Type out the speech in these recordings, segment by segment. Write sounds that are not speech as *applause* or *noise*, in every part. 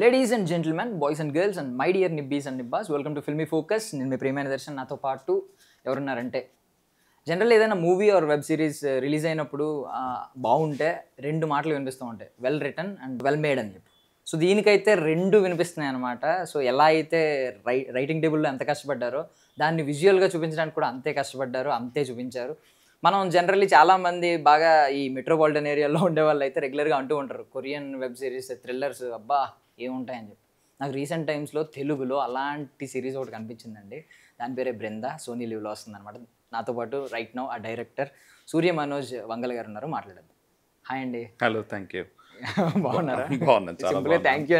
Ladies and gentlemen boys and girls and my dear nibbies and nibbas welcome to Filmy Focus నేను మీ ప్రేమైన దర్శన్ నాతో పాటు ఎవరున్నారంటే జనరల్ ఏదైనా movie or web series release అయినప్పుడు బాగుంటే రెండు మాటలు వినిపిస్తూ ఉంటాయి well written and well made అని చెప్పి సో దీనికైతే రెండు వినిపిస్తున్నాయి అనమాట సో ఎలా అయితే రై రైటింగ్ టేబుల్లో ఎంత కష్టపడ్డారో దాన్ని విజువల్గా చూపించడానికి కూడా అంతే కష్టపడ్డారు అంతే చూపించారు మనం జనరల్లీ చాలామంది బాగా ఈ మెట్రోపాలిటన్ ఏరియాలో ఉండే వాళ్ళు అయితే రెగ్యులర్గా అంటూ ఉంటారు కొరియన్ వెబ్ సిరీస్ థ్రిల్లర్స్ అబ్బా ఏముంటాయని చెప్పి నాకు రీసెంట్ టైమ్స్లో తెలుగులో అలాంటి సిరీస్ ఒకటి కనిపించిందండి దాని పేరే బృంద సోనీ లీవ్లో వస్తుందన్నమాట నాతో పాటు రైట్ నౌ ఆ డైరెక్టర్ సూర్య మనోజ్ వంగల్ గారు ఉన్నారు మాట్లాడద్దు హాయ్ అండి హలో థ్యాంక్ యూ బాగున్నాను థ్యాంక్ యూ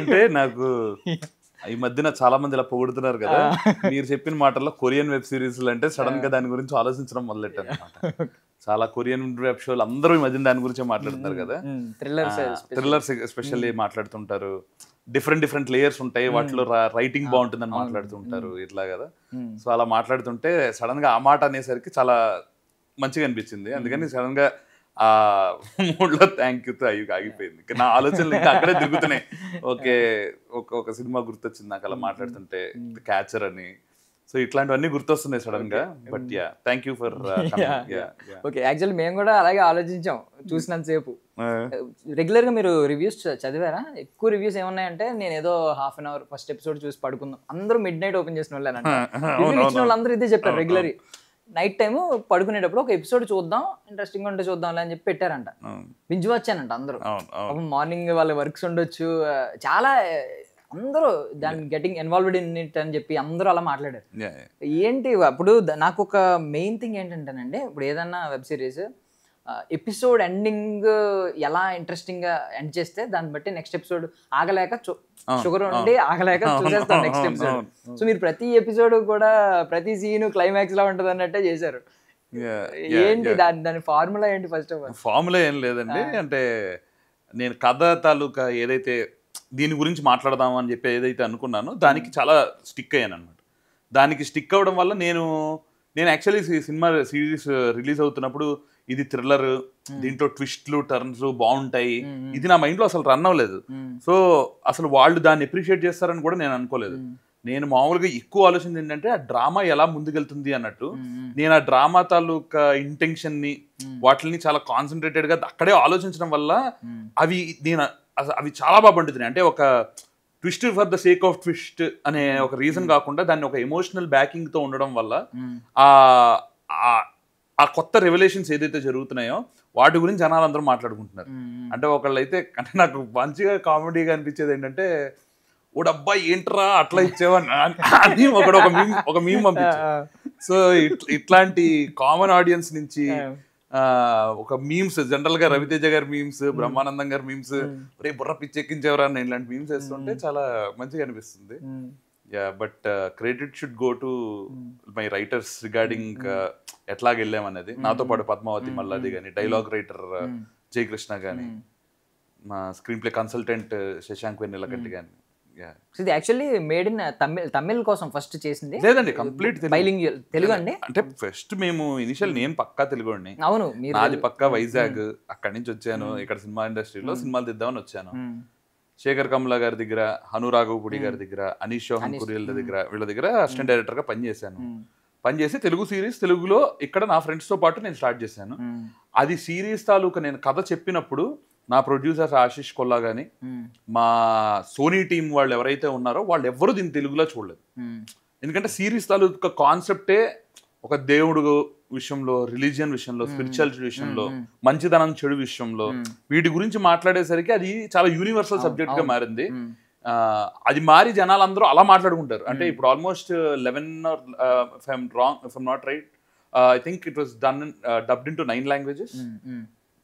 అంటే నాకు ఈ మధ్యన చాలా మంది ఇలా పొగుడుతున్నారు కదా మీరు చెప్పిన మాటల్లో కొరియన్ వెబ్ సిరీస్ అంటే సడన్ గా దాని గురించి ఆలోచించడం మొదలెట్టారు చాలా కొరియన్ వెబ్ షోలు అందరూ ఈ దాని గురించే మాట్లాడుతున్నారు కదా థ్రిల్లర్స్ థ్రిల్లర్స్ ఎస్పెషల్లీ మాట్లాడుతుంటారు డిఫరెంట్ డిఫరెంట్ లేయర్స్ ఉంటాయి వాటిలో రైటింగ్ బాగుంటుందని మాట్లాడుతుంటారు ఇట్లా కదా సో అలా మాట్లాడుతుంటే సడన్ గా ఆ మాట అనేసరికి చాలా మంచిగా అనిపించింది అందుకని సడన్ గా ఆ లో థ్యాంక్ యూతో అయ్యి ఆగిపోయింది నా ఆలోచనలు ఇంకా అక్కడే తిరుగుతున్నాయి *laughs* ఓకే ఒక సినిమా గుర్తొచ్చింది నాకు అలా మాట్లాడుతుంటే క్యాచర్ అని సో ఇట్లాంటివన్నీ గుర్తొస్తున్నాయి సడన్ గా but yeah thank you for okay actually మేము కూడా అలాగే ఆలోచించాం చూసినంత సేపు రెగ్యులర్ uh-huh. గా మీరు రివ్యూస్ చదివారా ఎక్కువ రివ్యూస్ ఏమున్నాయంటే నేను ఏదో half an hour first episode చూసి పడుకుందాం అందరూ మిడ్ నైట్ ఓపెన్ చేసిన వాళ్ళు *laughs* అందరూ వాళ్ళందరూ ఇదే చెప్పారు రెగ్యులర్ నైట్ టైం పడుకునేటప్పుడు ఒక ఎపిసోడ్ చూద్దాం ఇంట్రెస్టింగ్ ఉంటే చూద్దాం అని చెప్పి పెట్టారంట బింజ్ వచ్చానంట అందరూ మార్నింగ్ వాళ్ళ వర్క్స్ ఉండొచ్చు చాలా అందరూ దాని గెటింగ్ ఇన్వాల్వ్డ్ ఇన్ ఇట్ అని చెప్పి అందరూ అలా మాట్లాడారు ఏంటి అప్పుడు నాకు ఒక మెయిన్ థింగ్ ఏంటంటేనండి ఇప్పుడు ఏదన్నా వెబ్ సిరీస్ ఎపిసోడ్ ఎండింగ్ ఎలా ఇంట్రెస్టింగ్గా ఎండ్ చేస్తే దాన్ని బట్టి నెక్స్ట్ ఎపిసోడ్ ఆగలేక షుగర్ ఉండి ఆగలేక చూసేస్తాం నెక్స్ట్ ఎపిసోడ్ సో మీరు ప్రతి ఎపిసోడ్ కూడా ప్రతి సీన్ క్లైమాక్స్ లో ఉంటుంది అన్నట్టే చేశారు ఏంటి దాని దాని ఫార్ములా ఏంటి ఫస్ట్ ఆఫ్ ఆల్ ఫార్ములా ఏం లేదండి అంటే నేను కథ తాలూకా ఏదైతే దీని గురించి మాట్లాడదాం అని చెప్పి ఏదైతే అనుకున్నానో దానికి చాలా స్టిక్ అయ్యాను అనమాట దానికి స్టిక్ అవ్వడం వల్ల నేను నేను యాక్చువల్లీ సినిమా సిరీస్ రిలీజ్ అవుతున్నప్పుడు ఇది థ్రిల్లర్ దీంట్లో ట్విస్ట్లు టర్న్స్ బాగుంటాయి ఇది నా మైండ్లో అసలు రన్ అవ్వలేదు సో అసలు వాళ్ళు దాన్ని అప్రిషియేట్ చేస్తారని కూడా నేను అనుకోలేదు నేను మామూలుగా ఎక్కువ ఆలోచన ఏంటంటే ఆ డ్రామా ఎలా ముందుకెళ్తుంది అన్నట్టు నేను ఆ డ్రామా తాలూకా ఇంటెన్షన్ని వాటిని చాలా కాన్సన్ట్రేటెడ్గా అక్కడే ఆలోచించడం వల్ల అవి నేను అసలు అవి చాలా బాగా పండుతున్నాయి అంటే ఒక twist for the sake of twist అనే ఒక రీజన్ కాకుండా దాన్ని ఒక ఎమోషనల్ బ్యాకింగ్ తో ఉండడం వల్ల ఆ కొత్త రెవల్యూషన్స్ ఏదైతే జరుగుతున్నాయో వాటి గురించి జనాలు అందరూ మాట్లాడుకుంటున్నారు అంటే అయితే అంటే నాకు మంచిగా కామెడీగా అనిపించేది ఏంటంటే ఓడు అబ్బాయి ఏంట్రా అట్లా ఇచ్చేవాడి ఒకడు ఒక మీమ్ ఒక మీమ్ *laughs* పంపించాడు సో ఇట్లాంటి కామన్ ఆడియన్స్ నుంచి ఒక మీమ్స్ జనరల్ గా రవితేజ గారి మీమ్స్ hmm. బ్రహ్మానందం గారి మీమ్స్ hmm. రే బుర్ర పిచ్చెక్కించేవరా నేను ఇలాంటి మీమ్స్ వేస్తుంటే hmm. చాలా మంచిగా అనిపిస్తుంది yeah but credit should go to my writers regarding ఎట్లా వెళ్ళామనేది నాతో పాటు పద్మావతి మల్లాది కానీ డైలాగ్ రైటర్ జయకృష్ణ కానీ మా screenplay consultant Shashank Vennelakatti కానీ ఇది యాక్చువల్లీ మేడ్ ఇన్ తమిళ తమిళ్ కోసం ఫస్ట్ చేసింది లేదండి కంప్లీట్ uh, బైలింగ్ తెలుగు అండి అంటే ఫస్ట్ మేము ఇనిషియల్ నేమ్ పక్కా తెలుగు అండి అవును నాది పక్కా hmm. వైజాగ్ అక్కడి నుంచి వచ్చాను hmm. ఇక్కడ సినిమా ఇండస్ట్రీలో hmm. సినిమాలు తీద్దామని వచ్చాను శేఖర్ కమలా గారి దగ్గర హనురాఘవపుడి గారి దగ్గర అనీష్ చౌహాన్ కురియల్ దగ్గర వీళ్ళ దగ్గర అసిస్టెంట్ డైరెక్టర్ గా పనిచేశాను పనిచేసి తెలుగు సిరీస్ తెలుగులో ఇక్కడ నా ఫ్రెండ్స్ తో పాటు నేను స్టార్ట్ చేశాను అది సిరీస్ తాలూకా నేను కథ చెప్పినప్పుడు నా ప్రొడ్యూసర్ ఆశీష్ కొల్లా కానీ మా సోనీ టీం వాళ్ళు ఎవరైతే ఉన్నారో వాళ్ళు ఎవరు దీన్ని తెలుగులో చూడలేదు ఎందుకంటే సిరీస్ తాలూకా కాన్సెప్టే ఒక దేవుడు విషయంలో రిలీజియన్ విషయంలో స్పిరిచువాలిటీ విషయంలో మంచిదనం చెడు విషయంలో వీటి గురించి మాట్లాడేసరికి అది చాలా యూనివర్సల్ సబ్జెక్ట్ గా మారింది అది మారి జనాలందరూ అలా మాట్లాడుకుంటారు అంటే ఇప్పుడు almost eleven wrong not right I think it was done dubbed into nine languages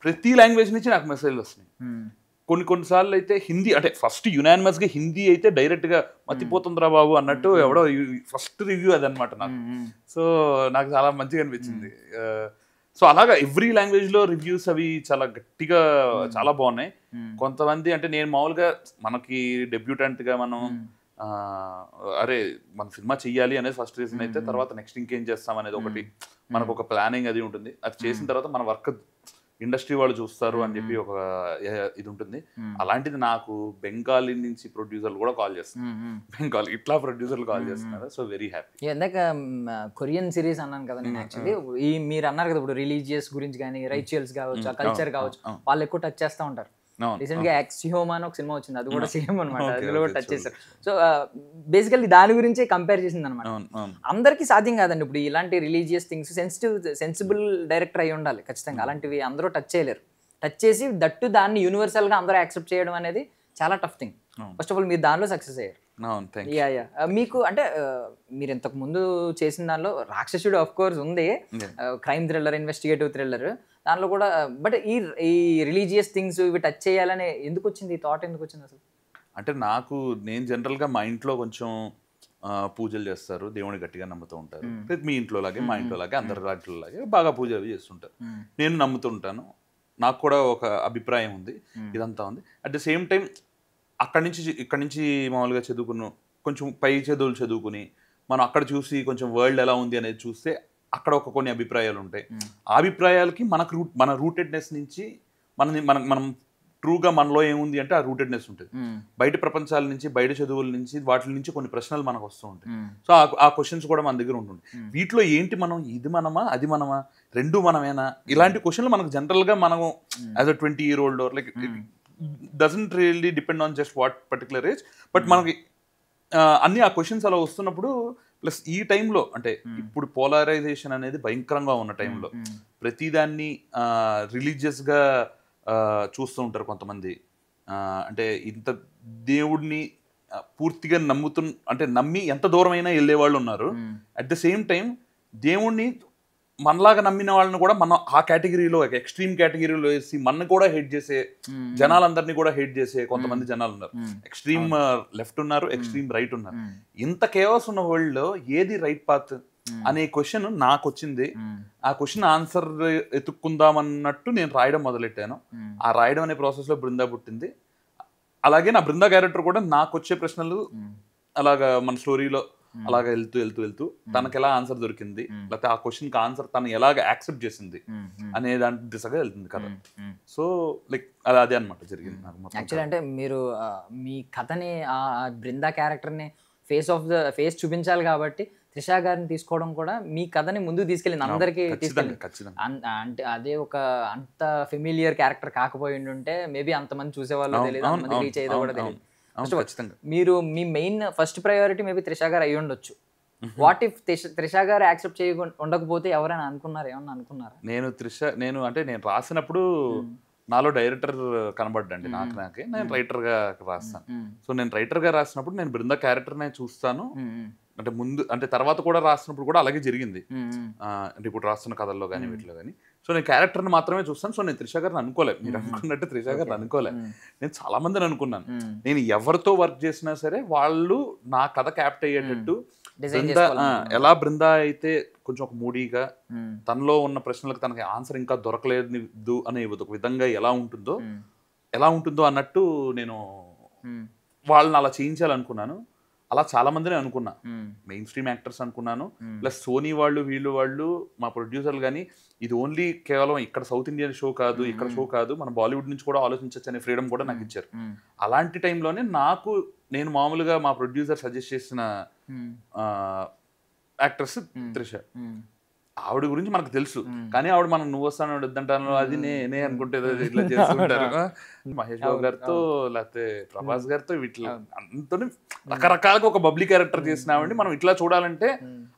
ప్రతి లాంగ్వేజ్ నుంచి నాకు మెసేజ్లు వస్తున్నాయి కొన్ని కొన్నిసార్లు అయితే హిందీ అంటే ఫస్ట్ యునానిమస్గా హిందీ అయితే డైరెక్ట్గా మతిపోతుందిరా బాబు అన్నట్టు ఎవడో ఫస్ట్ రివ్యూ అది అనమాట నాకు సో నాకు చాలా మంచిగా అనిపించింది సో అలాగా ఎవ్రీ లాంగ్వేజ్లో రివ్యూస్ అవి చాలా గట్టిగా చాలా బాగున్నాయి కొంతమంది అంటే నేను మామూలుగా మనకి డెబ్యూటెంట్గా మనం అరే మన సినిమా చెయ్యాలి అనేది ఫస్ట్ రీజన్ అయితే తర్వాత నెక్స్ట్ ఇంకేం చేస్తాం అనేది ఒకటి మనకు ఒక ప్లానింగ్ అది ఉంటుంది అది చేసిన తర్వాత మన వర్క్ ఇండస్ట్రీ వాళ్ళు చూస్తారు అని చెప్పి ఒక ఇది ఉంటుంది అలాంటిది నాకు బెంగాలీ నుంచి ప్రొడ్యూసర్లు కూడా కాల్ చేస్తారు బెంగాల్ ఇట్లా ప్రొడ్యూసర్లు కాల్ చేస్తున్నారు సో వెరీ హ్యాపీ ఎందుకు కొరియన్ సిరీస్ అన్నాను కదా నేను యాక్చువల్లీ ఈ మీరు అన్నారు కదా ఇప్పుడు రిలీజియస్ గురించి కానీ రైచువల్స్ కావచ్చు కల్చర్ కావచ్చు వాళ్ళు ఎక్కువ టచ్ చేస్తూ ఉంటారు రీసెంట్గా ఒక సినిమా వచ్చింది అది కూడా సేమ్ అనమాట కూడా టచ్ చేశారు సో బేసికల్లీ దాని గురించే కంపేర్ చేసింది అనమాట అందరికీ సాధ్యం కాదండి ఇప్పుడు ఇలాంటి religious things sensitive sensible director అయి ఉండాలి ఖచ్చితంగా అలాంటివి అందరూ టచ్ చేయలేరు టచ్ చేసి దట్టు దాన్ని యూనివర్సల్ గా అందరూ యాక్సెప్ట్ చేయడం అనేది చాలా tough thing first of all మీరు దానిలో సక్సెస్ అయ్యారు యా మీకు అంటే మీరు ఇంతకు ముందు చేసిన దానిలో రాక్షసుడు ఆఫ్ కోర్స్ ఉంది క్రైమ్ థ్రిల్లర్ ఇన్వెస్టిగేటివ్ థ్రిల్లర్ దాంట్లో కూడా బట్ ఈ ఈ రిలీజియస్ థింగ్స్ ఇవి టచ్ చేయాలని ఎందుకు వచ్చింది ఈ థాట్ ఎందుకు వచ్చింది అసలు అంటే నాకు నేను జనరల్గా మా ఇంట్లో కొంచెం పూజలు చేస్తారు దేవుని గట్టిగా నమ్ముతూ ఉంటారు మీ ఇంట్లో లాగే మా ఇంట్లో లాగే అందరి దాంట్లో లాగే బాగా పూజ అవి చేస్తుంటారు నేను నమ్ముతుంటాను నాకు కూడా ఒక అభిప్రాయం ఉంది ఇదంతా ఉంది అట్ ద సేమ్ టైం అక్కడి నుంచి ఇక్కడి నుంచి మామూలుగా చదువుకున్న కొంచెం పై చదువులు చదువుకుని మనం అక్కడ చూసి కొంచెం వరల్డ్ ఎలా ఉంది అనేది చూస్తే అక్కడ ఒక కొన్ని అభిప్రాయాలు ఉంటాయి ఆ అభిప్రాయాలకి మనకు రూట్ మన రూటెడ్నెస్ నుంచి మన మన మనం ట్రూగా మనలో ఏముంది అంటే ఆ రూటెడ్నెస్ ఉంటుంది బయట ప్రపంచాల నుంచి బయట చదువుల నుంచి వాటి నుంచి కొన్ని ప్రశ్నలు మనకు వస్తూ ఉంటాయి సో ఆ క్వశ్చన్స్ కూడా మన దగ్గర ఉంటుంది వీటిలో ఏంటి మనం ఇది మనమా అది మనమా రెండు మనమేనా ఇలాంటి క్వశ్చన్లు మనకు జనరల్గా మనం as a twenty year old like doesn't really depend on just what particular age but మనకి అన్ని ఆ క్వశ్చన్స్ అలా వస్తున్నప్పుడు ప్లస్ ఈ టైంలో అంటే ఇప్పుడు పోలరైజేషన్ అనేది భయంకరంగా ఉన్న టైంలో ప్రతిదాన్ని రిలీజియస్గా చూస్తూ ఉంటారు కొంతమంది అంటే ఇంత దేవుడిని పూర్తిగా నమ్ముతున్న అంటే నమ్మి ఎంత దూరమైనా వెళ్ళే వాళ్ళు ఉన్నారు అట్ ద సేమ్ టైం దేవుణ్ణి మనలాగా నమ్మిన వాళ్ళని కూడా మనం ఆ కేటగిరీలో ఎక్స్ట్రీమ్ కేటగిరీలో వేసి మన కూడా హెడ్ చేసే జనాలందరినీ కూడా హెడ్ చేసే కొంతమంది జనాలు ఉన్నారు ఎక్స్ట్రీమ్ లెఫ్ట్ ఉన్నారు ఎక్స్ట్రీమ్ రైట్ ఉన్నారు ఇంత కేవస్ ఉన్న వరల్డ్ లో ఏది రైట్ పాత్ అనే క్వశ్చన్ నాకు వచ్చింది ఆ క్వశ్చన్ ఆన్సర్ ఎతుక్కుందాం అన్నట్టు నేను రాయడం మొదలెట్టాను ఆ రాయడం అనే ప్రాసెస్ లో బృందా పుట్టింది అలాగే నా బృందా క్యారెక్టర్ కూడా నాకు వచ్చే ప్రశ్నలు అలాగా మన స్టోరీలో Hmm. అలాగ వెళ్తూ వెళ్తూ వెళ్తూ hmm. తనకి ఎలా ఆన్సర్ దొరికింది hmm. లేకపోతే ఆ క్వశ్చన్ కి ఆన్సర్ తను ఎలాగ యాక్సెప్ట్ చేసింది అనే దాని దిశగా వెళ్తుంది కథ సో లైక్ అది అదే అనమాట జరిగింది యాక్చువల్ అంటే మీరు మీ కథని ఆ బృందా క్యారెక్టర్ని ఫేస్ ఆఫ్ ద ఫేస్ చూపించాలి కాబట్టి త్రిష గారిని తీసుకోవడం కూడా మీ కథని ముందు తీసుకెళ్ళింది అందరికీ అంటే అదే ఒక అంత ఫెమిలియర్ క్యారెక్టర్ కాకపోయి ఉంటే మేబీ అంతమంది చూసేవాళ్ళు తెలియదు రీచ్ అయ్యేది కూడా తెలియదు మీరు మీ main first priority maybe Trisha garu అయి ఉండొచ్చు వాట్ ఇఫ్ త్రిష గారు యాక్సెప్ట్ చేయ ఉండకపోతే ఎవరైనా అనుకున్నారు ఏమన్నా అనుకున్నారా నేను త్రిష నేను అంటే నేను రాసినప్పుడు నాలో డైరెక్టర్ కనబడ్డండి నాకు నాకే నేను రైటర్గా రాస్తాను సో నేను రైటర్గా రాసినప్పుడు నేను బృంద క్యారెక్టర్నే చూస్తాను అంటే ముందు అంటే తర్వాత కూడా రాస్తున్నప్పుడు కూడా అలాగే జరిగింది అంటే ఇప్పుడు రాస్తున్న కథల్లో కానీ వీటిలో కానీ సో నేను క్యారెక్టర్ని మాత్రమే చూస్తాను సో నేను త్రిష గారిని అనుకోలే మీరు అనుకున్నట్టు త్రిష గారిని అనుకోలే నేను చాలా మందిని అనుకున్నాను నేను ఎవరితో వర్క్ చేసినా సరే వాళ్ళు నా కథ క్యాప్ట్ అయ్యేటట్టు ఎలా బృందా అయితే కొంచెం ఒక మూడీగా తనలో ఉన్న ప్రశ్నలకు తనకి ఆన్సర్ ఇంకా దొరకలేదు అనే ఒక విధంగా ఎలా ఉంటుందో ఎలా ఉంటుందో అన్నట్టు నేను వాళ్ళని అలా చేయించాలనుకున్నాను అలా చాలా మందిని అనుకున్నా మెయిన్ స్ట్రీమ్ యాక్టర్స్ అనుకున్నాను ప్లస్ సోనీ వాళ్ళు వీళ్ళు వాళ్ళు మా ప్రొడ్యూసర్లు కానీ ఇది ఓన్లీ కేవలం ఇక్కడ సౌత్ ఇండియన్ షో కాదు ఇక్కడ షో కాదు మన బాలీవుడ్ నుంచి కూడా ఆలోచించవచ్చు అనే ఫ్రీడమ్ కూడా నాకు ఇచ్చారు అలాంటి టైంలోనే నాకు నేను మామూలుగా మా ప్రొడ్యూసర్ సజెస్ట్ చేసిన యాక్టర్స్ త్రిష ఆవిడ గురించి మనకు తెలుసు కానీ ఆవిడ మనం నువ్వు వస్తాను వద్దంటాను అది నేనే అనుకుంటే ఇట్లా చేస్తుంటారు మహేష్ బాబు గారితో లేకపోతే ప్రభాస్ గారితో వీటిలో అంతని రకరకాలకు ఒక బబ్లీ క్యారెక్టర్ చేసిన ఆవిడని మనం ఇట్లా చూడాలంటే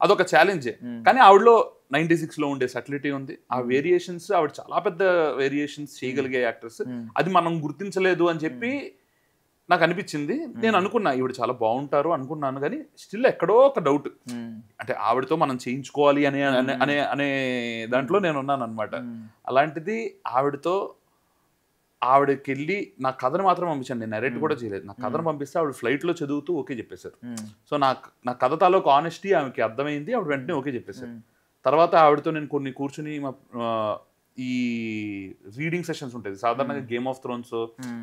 అదొక ఛాలెంజే కానీ ఆవిడలో నైన్టీ సిక్స్ లో ఉండే సెటిలిటీ ఉంది ఆ వేరియేషన్స్ ఆవిడ చాలా పెద్ద వేరియేషన్స్ చేయగలిగే యాక్టర్స్ అది మనం గుర్తించలేదు అని చెప్పి నాకు అనిపించింది నేను అనుకున్నా ఈవిడ చాలా బాగుంటారు అనుకున్నాను కానీ స్టిల్ ఎక్కడో ఒక డౌట్ అంటే ఆవిడతో మనం చేయించుకోవాలి అనే అనే అనే దాంట్లో నేను ఉన్నాను అనమాట అలాంటిది ఆవిడతో ఆవిడకి వెళ్ళి నా కథను మాత్రం పంపించాను నేను నరేట్ కూడా చేయలేదు నా కథను పంపిస్తే ఆవిడ ఫ్లైట్లో చదువుతూ ఓకే చెప్పేశారు సో నాకు నా కథ తాలూకు ఆనెస్టీ ఆమెకి అర్థమైంది ఆవిడ వెంటనే ఓకే చెప్పేశారు తర్వాత ఆవిడతో నేను కొన్ని కూర్చుని మా ఈ రీడింగ్ సెషన్స్ ఉంటాయి సాధారణంగా గేమ్ ఆఫ్ థ్రోన్స్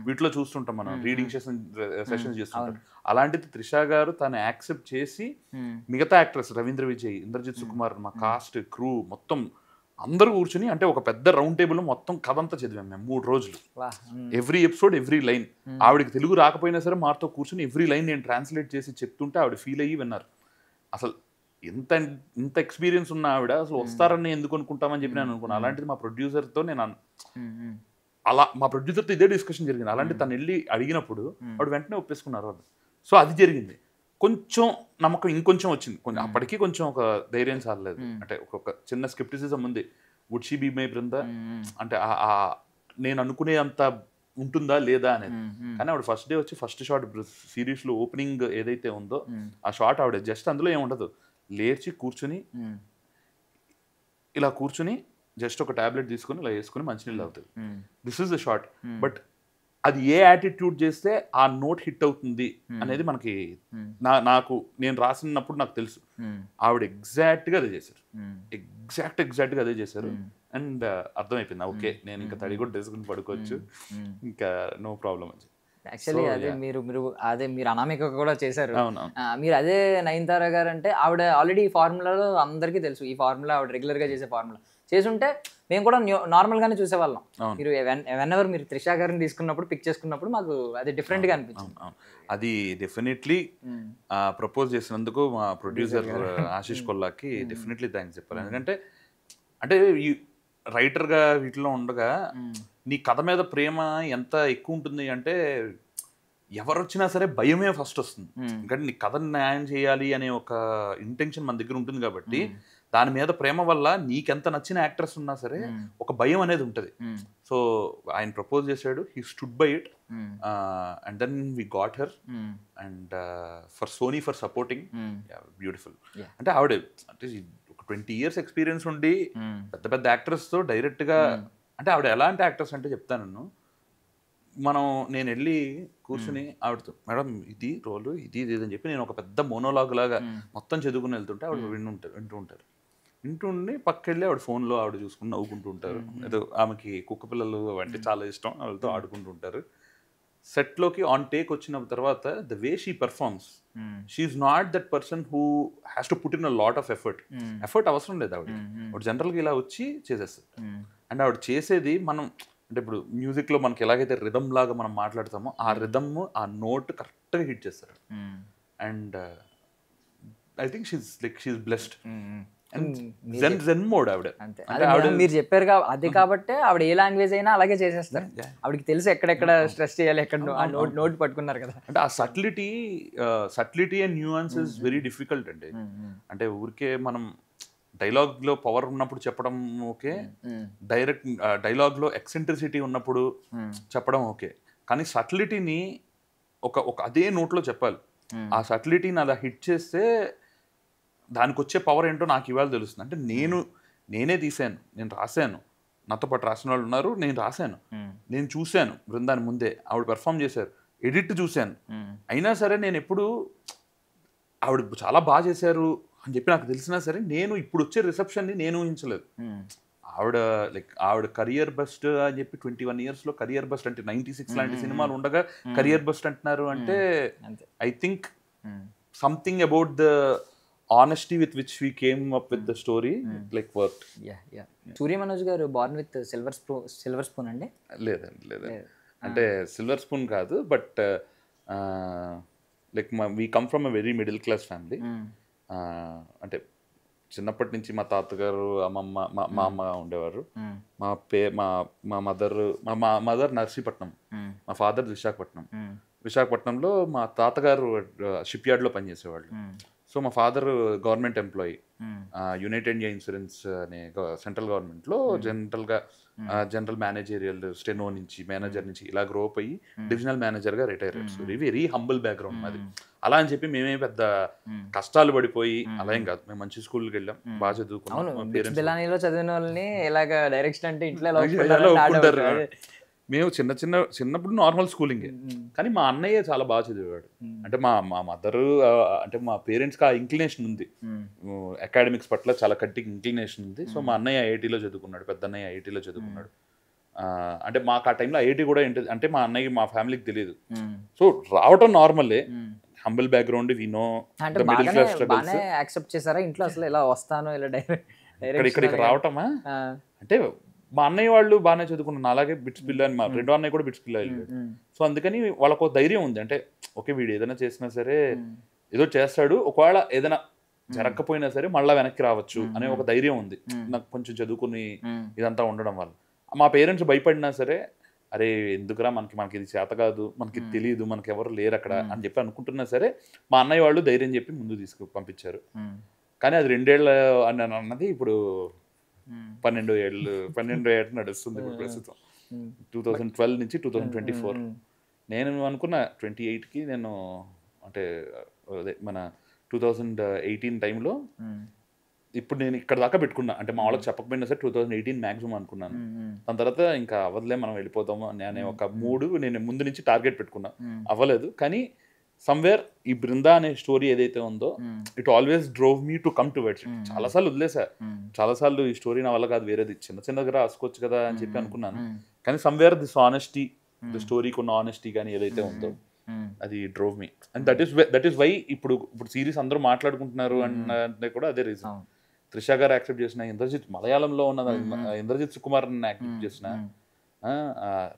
వీటిలో చూస్తుంటాం మనం రీడింగ్ సెషన్ సెషన్స్ చేస్తుంటాం అలాంటిది త్రిష గారు తను యాక్సెప్ట్ చేసి hmm. మిగతా యాక్టర్స్ రవీంద్ర విజయ్ ఇంద్రజిత్ hmm. సుకుమార్ మా కాస్ట్ క్రూ మొత్తం అందరూ కూర్చుని అంటే ఒక పెద్ద రౌండ్ టేబుల్ మొత్తం కథ అంతా చదివాం మేము మూడు రోజులు ఎవ్రీ ఎపిసోడ్ ఎవ్రీ లైన్ ఆవిడకి తెలుగు రాకపోయినా సరే మాతో కూర్చుని ఎవ్రీ లైన్ నేను ట్రాన్స్లేట్ చేసి చెప్తుంటే ఆవిడ ఫీల్ అయ్యి విన్నారు అసలు ఇంత ఇంత ఎక్స్పీరియన్స్ ఉన్న ఆవిడ అసలు వస్తారని ఎందుకు అనుకుంటామని చెప్పి నేను అనుకున్నాను అలాంటిది మా ప్రొడ్యూసర్తో నేను అలా మా ప్రొడ్యూసర్తో ఇదే డిస్కషన్ జరిగింది అలాంటి తను వెళ్ళి అడిగినప్పుడు వాడు వెంటనే ఒప్పేసుకున్నారు వాళ్ళు సో అది జరిగింది కొంచెం నమ్మకం ఇంకొంచెం వచ్చింది కొంచెం అప్పటికీ కొంచెం ఒక ధైర్యం సార్లేదు అంటే ఒక చిన్న స్కెప్టిసిజం ఉంది would she be my Brinda అంటే నేను అనుకునే అంత ఉంటుందా లేదా అనేది కానీ ఆవిడ ఫస్ట్ డే వచ్చి ఫస్ట్ షార్ట్ సిరీస్లో ఓపెనింగ్ ఏదైతే ఉందో ఆ షార్ట్ ఆవిడ జస్ట్ అందులో ఏముండదు లేచి కూర్చుని ఇలా కూర్చుని జస్ట్ ఒక ట్యాబ్లెట్ తీసుకుని ఇలా వేసుకుని మంచినీళ్ళు అవుతుంది this is the shot but అది ఏ యాటిట్యూడ్ చేస్తే ఆ నోట్ హిట్ అవుతుంది అనేది మనకి నా నాకు నేను రాసినప్పుడు నాకు తెలుసు ఆవిడ ఎగ్జాక్ట్గా అదే చేశారు ఎగ్జాక్ట్ ఎగ్జాక్ట్గా అదే చేశారు అండ్ uh, అర్థమైపోయింది ఓకే నేను ఇంకా తడి కూడా తీసుకుని పడుకోవచ్చు ఇంకా నో ప్రాబ్లం అని యాక్చువల్లీ అదే మీరు మీరు అదే మీరు అనామిక కూడా చేశారు మీరు అదే నయనతార గారు అంటే ఆవిడ ఆల్రెడీ ఈ ఫార్ములాలో అందరికీ తెలుసు ఈ ఫార్ములా ఆవిడ రెగ్యులర్ గా చేసే ఫార్ములా చేసుంటే మేము కూడా నార్మల్ గానే చూసేవాళ్ళం మీరు వెన్ ఎవర్ మీరు త్రిషా గారిని తీసుకున్నప్పుడు పిక్ చేసుకున్నప్పుడు మాకు అది డిఫరెంట్ గా అనిపించింది అది డెఫినెట్లీ ప్రపోజ్ చేసినందుకు మా ప్రొడ్యూసర్ ఆశీష్ కొల్లాకి డెఫినెట్లీ థ్యాంక్స్ చెప్పాలి ఎందుకంటే అంటే రైటర్గా వీటిలో ఉండగా నీ కథ మీద ప్రేమ ఎంత ఎక్కువ ఉంటుంది అంటే ఎవరు వచ్చినా సరే భయమే ఫస్ట్ వస్తుంది ఎందుకంటే నీ కథను న్యాయం చేయాలి అనే ఒక ఇంటెన్షన్ మన దగ్గర ఉంటుంది కాబట్టి దాని మీద ప్రేమ వల్ల నీకెంత నచ్చిన యాక్ట్రెస్ ఉన్నా సరే ఒక భయం అనేది ఉంటుంది సో ఆయన ప్రపోజ్ చేశాడు he stood by it and then we got her and for Sony for supporting beautiful అంటే ఆవిడ అంటే ఒక ట్వంటీ ఇయర్స్ ఎక్స్పీరియన్స్ ఉండి పెద్ద పెద్ద యాక్టర్స్తో డైరెక్ట్గా అంటే ఆవిడ ఎలాంటి యాక్టర్స్ అంటే చెప్తాను మనం నేను వెళ్ళి కూర్చుని ఆవిడతో మేడం ఇది రోలు ఇది ఇది అని చెప్పి నేను ఒక పెద్ద మోనోలాగ్ లాగా మొత్తం చదువుకుని వెళ్తుంటే ఆవిడ వింటుంటారు వింటూ ఉంటారు వింటుండి పక్కెళ్ళి ఆవిడ ఫోన్లో ఆవిడ చూసుకుని నవ్వుకుంటూ ఉంటారు ఏదో ఆమెకి కుక్క పిల్లలు అంటే చాలా ఇష్టం వాళ్ళతో ఆడుకుంటూ ఉంటారు సెట్లోకి ఆన్ టేక్ వచ్చిన తర్వాత the way she performs she's not that person who has to put in a lot of effort effort అవసరం లేదు hmm, hmm. ఆవిడ ఆవిడ జనరల్గా ఇలా వచ్చి చేసేస్తారు అండ్ hmm. ఆవిడ చేసేది మనం అంటే ఇప్పుడు మ్యూజిక్లో మనకి ఎలాగైతే రిధమ్ లాగా మనం మాట్లాడతామో ఆ రిధమ్ ఆ నోట్ కరెక్ట్గా హిట్ చేస్తారు and I think she's like she's blessed mode ఆవిడ మీరు చెప్పారు కాబట్టి అది కాబట్టి ఆవిడ ఏ లాంగ్వేజ్ అయినా అలాగే చేసేస్తారు ఆవిడకి తెలుసు ఎక్కడెక్కడ స్ట్రెస్ చేయాలి ఎక్కడ నోట్ పట్టుకున్నారు కదా అంటే ఆ subtlety subtlety and nuance is very difficult అండి అంటే ఊరికే మనం డైలాగ్ లో పవర్ ఉన్నప్పుడు చెప్పడం ఓకే డైరెక్ట్ డైలాగ్ లో ఎక్సెంట్రిసిటీ ఉన్నప్పుడు చెప్పడం ఓకే కానీ సటిలిటీని ఒక ఒక అదే నోట్లో చెప్పాలి ఆ సటిలిటీని అలా హిట్ చేస్తే దానికి వచ్చే పవర్ ఏంటో నాకు ఇవాళ తెలుస్తుంది అంటే నేను నేనే తీసాను నేను రాశాను నాతో పాటు రాసిన వాళ్ళు ఉన్నారు నేను రాశాను నేను చూశాను బృందాన్ని ముందే ఆవిడ పెర్ఫామ్ చేశారు ఎడిట్ చూశాను అయినా సరే నేను ఎప్పుడు ఆవిడ చాలా బాగా చేశారు అని చెప్పి నాకు తెలిసినా సరే నేను ఇప్పుడు వచ్చే రిసెప్షన్ని నేను ఊహించలేదు ఆవిడ లైక్ ఆవిడ కరియర్ బస్ట్ అని చెప్పి ట్వంటీ వన్ ఇయర్స్లో కరియర్ బస్ట్ అంటే నైన్టీ సిక్స్ లాంటి సినిమాలు ఉండగా కరియర్ బస్ట్ అంటున్నారు అంటే I think something about the honesty with which we came up with the story like work Surya Manoj garu born with silver spoon silver spoon అండి లేదండి లేదు అంటే సిల్వర్ స్పూన్ కాదు బట్ లైక్ uh, మా we come from a very middle class family అంటే చిన్నప్పటి నుంచి మా తాతగారు అమ్మమ్మ మా మా hmm. అమ్మ ఉండేవారు hmm. మా పే మా మా మదర్ మా మా మదర్ నర్సీపట్నం hmm. మా ఫాదర్ విశాఖపట్నం విశాఖపట్నంలో మా తాతగారు షిప్ యార్డ్లో పనిచేసేవాళ్ళు సో మా father government employee United India Insurance అనే సెంట్రల్ గవర్నమెంట్లో hmm. జనరల్గా hmm. జనరల్ మేనేజరియల్ స్టెనో నుంచి మేనేజర్ నుంచి ఇలా గ్రోప్ అయ్యి hmm. డివిజనల్ మేనేజర్గా రిటైర్ అయ్యారు వెరీ హంబుల్ బ్యాక్గ్రౌండ్ మాది అలా అని చెప్పి మేమే పెద్ద కష్టాలు పడిపోయి అలా ఏం కాదు మేము మంచి స్కూల్కి వెళ్ళాం బాగా చదువుకున్నాం చదివిన వాళ్ళని ఇలాగ డైరెక్షన్ అంటే ఇంట్లో *laughs* మేము చిన్న చిన్న చిన్నప్పుడు నార్మల్ స్కూలింగే కానీ మా అన్నయ్య చాలా బాగా చదివాడు అంటే మా మా మదర్ అంటే మా పేరెంట్స్కి ఆ ఇంక్లినేషన్ ఉంది అకాడమిక్స్ పట్ల చాలా కట్టి ఇంక్లినేషన్ ఉంది సో మా అన్నయ్య ఐఐటీలో చదువుకున్నాడు పెద్ద అన్నయ్య ఐఐటీలో చదువుకున్నాడు అంటే మాకు ఆ టైంలో ఐఐటీ కూడా ఏంటి అంటే మా అన్నయ్య మా ఫ్యామిలీకి తెలియదు సో రావటం నార్మలే హంబుల్ బ్యాక్గ్రౌండ్ వినో మిడిల్ క్లాస్ యాక్సెప్ట్ చేశారా ఇంట్లో అసలు ఇలా వస్తాను ఇలా డైరెక్ట్ ఇక్కడ ఇక్కడికి రావటమా అంటే మా అన్నయ్య వాళ్ళు బాగానే చదువుకున్నాను అలాగే బిట్స్ పిల్ల అని మా రెండో అన్నయ్య కూడా బిట్స్ పిల్ల సో అందుకని వాళ్ళకు ధైర్యం ఉంది అంటే ఓకే వీడు ఏదైనా చేసినా సరే ఏదో చేస్తాడు ఒకవేళ ఏదైనా జరగకపోయినా సరే మళ్ళీ వెనక్కి రావచ్చు అనే ఒక ధైర్యం ఉంది నాకు కొంచెం చదువుకుని ఇదంతా ఉండడం వల్ల మా పేరెంట్స్ భయపడినా సరే అరే ఎందుకురా మనకి మనకి ఇది చేత కాదు మనకి తెలియదు మనకి ఎవరు లేరు అక్కడ అని చెప్పి అనుకుంటున్నా సరే మా అన్నయ్య వాళ్ళు ధైర్యం చెప్పి ముందు తీసుకు పంపించారు కానీ అది రెండేళ్ళ అన్నది ఇప్పుడు Hmm. పన్నెండు ఏళ్ళు పన్నెండు ఏళ్ళు నడుస్తుంది ఇప్పుడు hmm. ప్రస్తుతం టూ hmm. థౌజండ్ ట్వెల్వ్ నుంచి టూ థౌజండ్ ట్వంటీ ఫోర్ నేను అనుకున్న ట్వంటీ ఎయిట్కి నేను అంటే అదే మన టూ థౌజండ్ ఎయిటీన్ టైంలో ఇప్పుడు నేను ఇక్కడ దాకా పెట్టుకున్నా అంటే మా వాళ్ళకి చెప్పకపోయినా సరే టూ థౌజండ్ ఎయిటీన్ మాక్సిమం అనుకున్నాను దాని తర్వాత ఇంకా అవ్వదులే మనం వెళ్ళిపోతాము అనే ఒక మూడు నేను ముందు నుంచి టార్గెట్ పెట్టుకున్నా అవ్వలేదు కానీ సమ్వేర్ ఈ బృంద అనే స్టోరీ ఏదైతే ఉందో it always drove me to come to చాలా సార్లు వదిలేసా చాలా సార్లు ఈ స్టోరీ నా వల్ల కాదు వేరేది చిన్న చిన్న దగ్గర రాసుకోవచ్చు కదా అని చెప్పి hmm. అనుకున్నాను hmm. కానీ సమ్వేర్ దిస్ ఆనెస్టీ ది స్టోరీకి ఉన్న ఆనెస్టీ కానీ ఏదైతే hmm. ఉందో అది drove me and that is that is why ఇప్పుడు ఇప్పుడు సిరీస్ అందరూ మాట్లాడుకుంటున్నారు అంటే కూడా అదే రీజన్ త్రిష గారు యాక్సెప్ట్ చేసిన ఇంద్రజిత్ మలయాళంలో ఉన్న ఇంద్రజిత్ సుకుమార్ యాక్సెప్ట్ చేసిన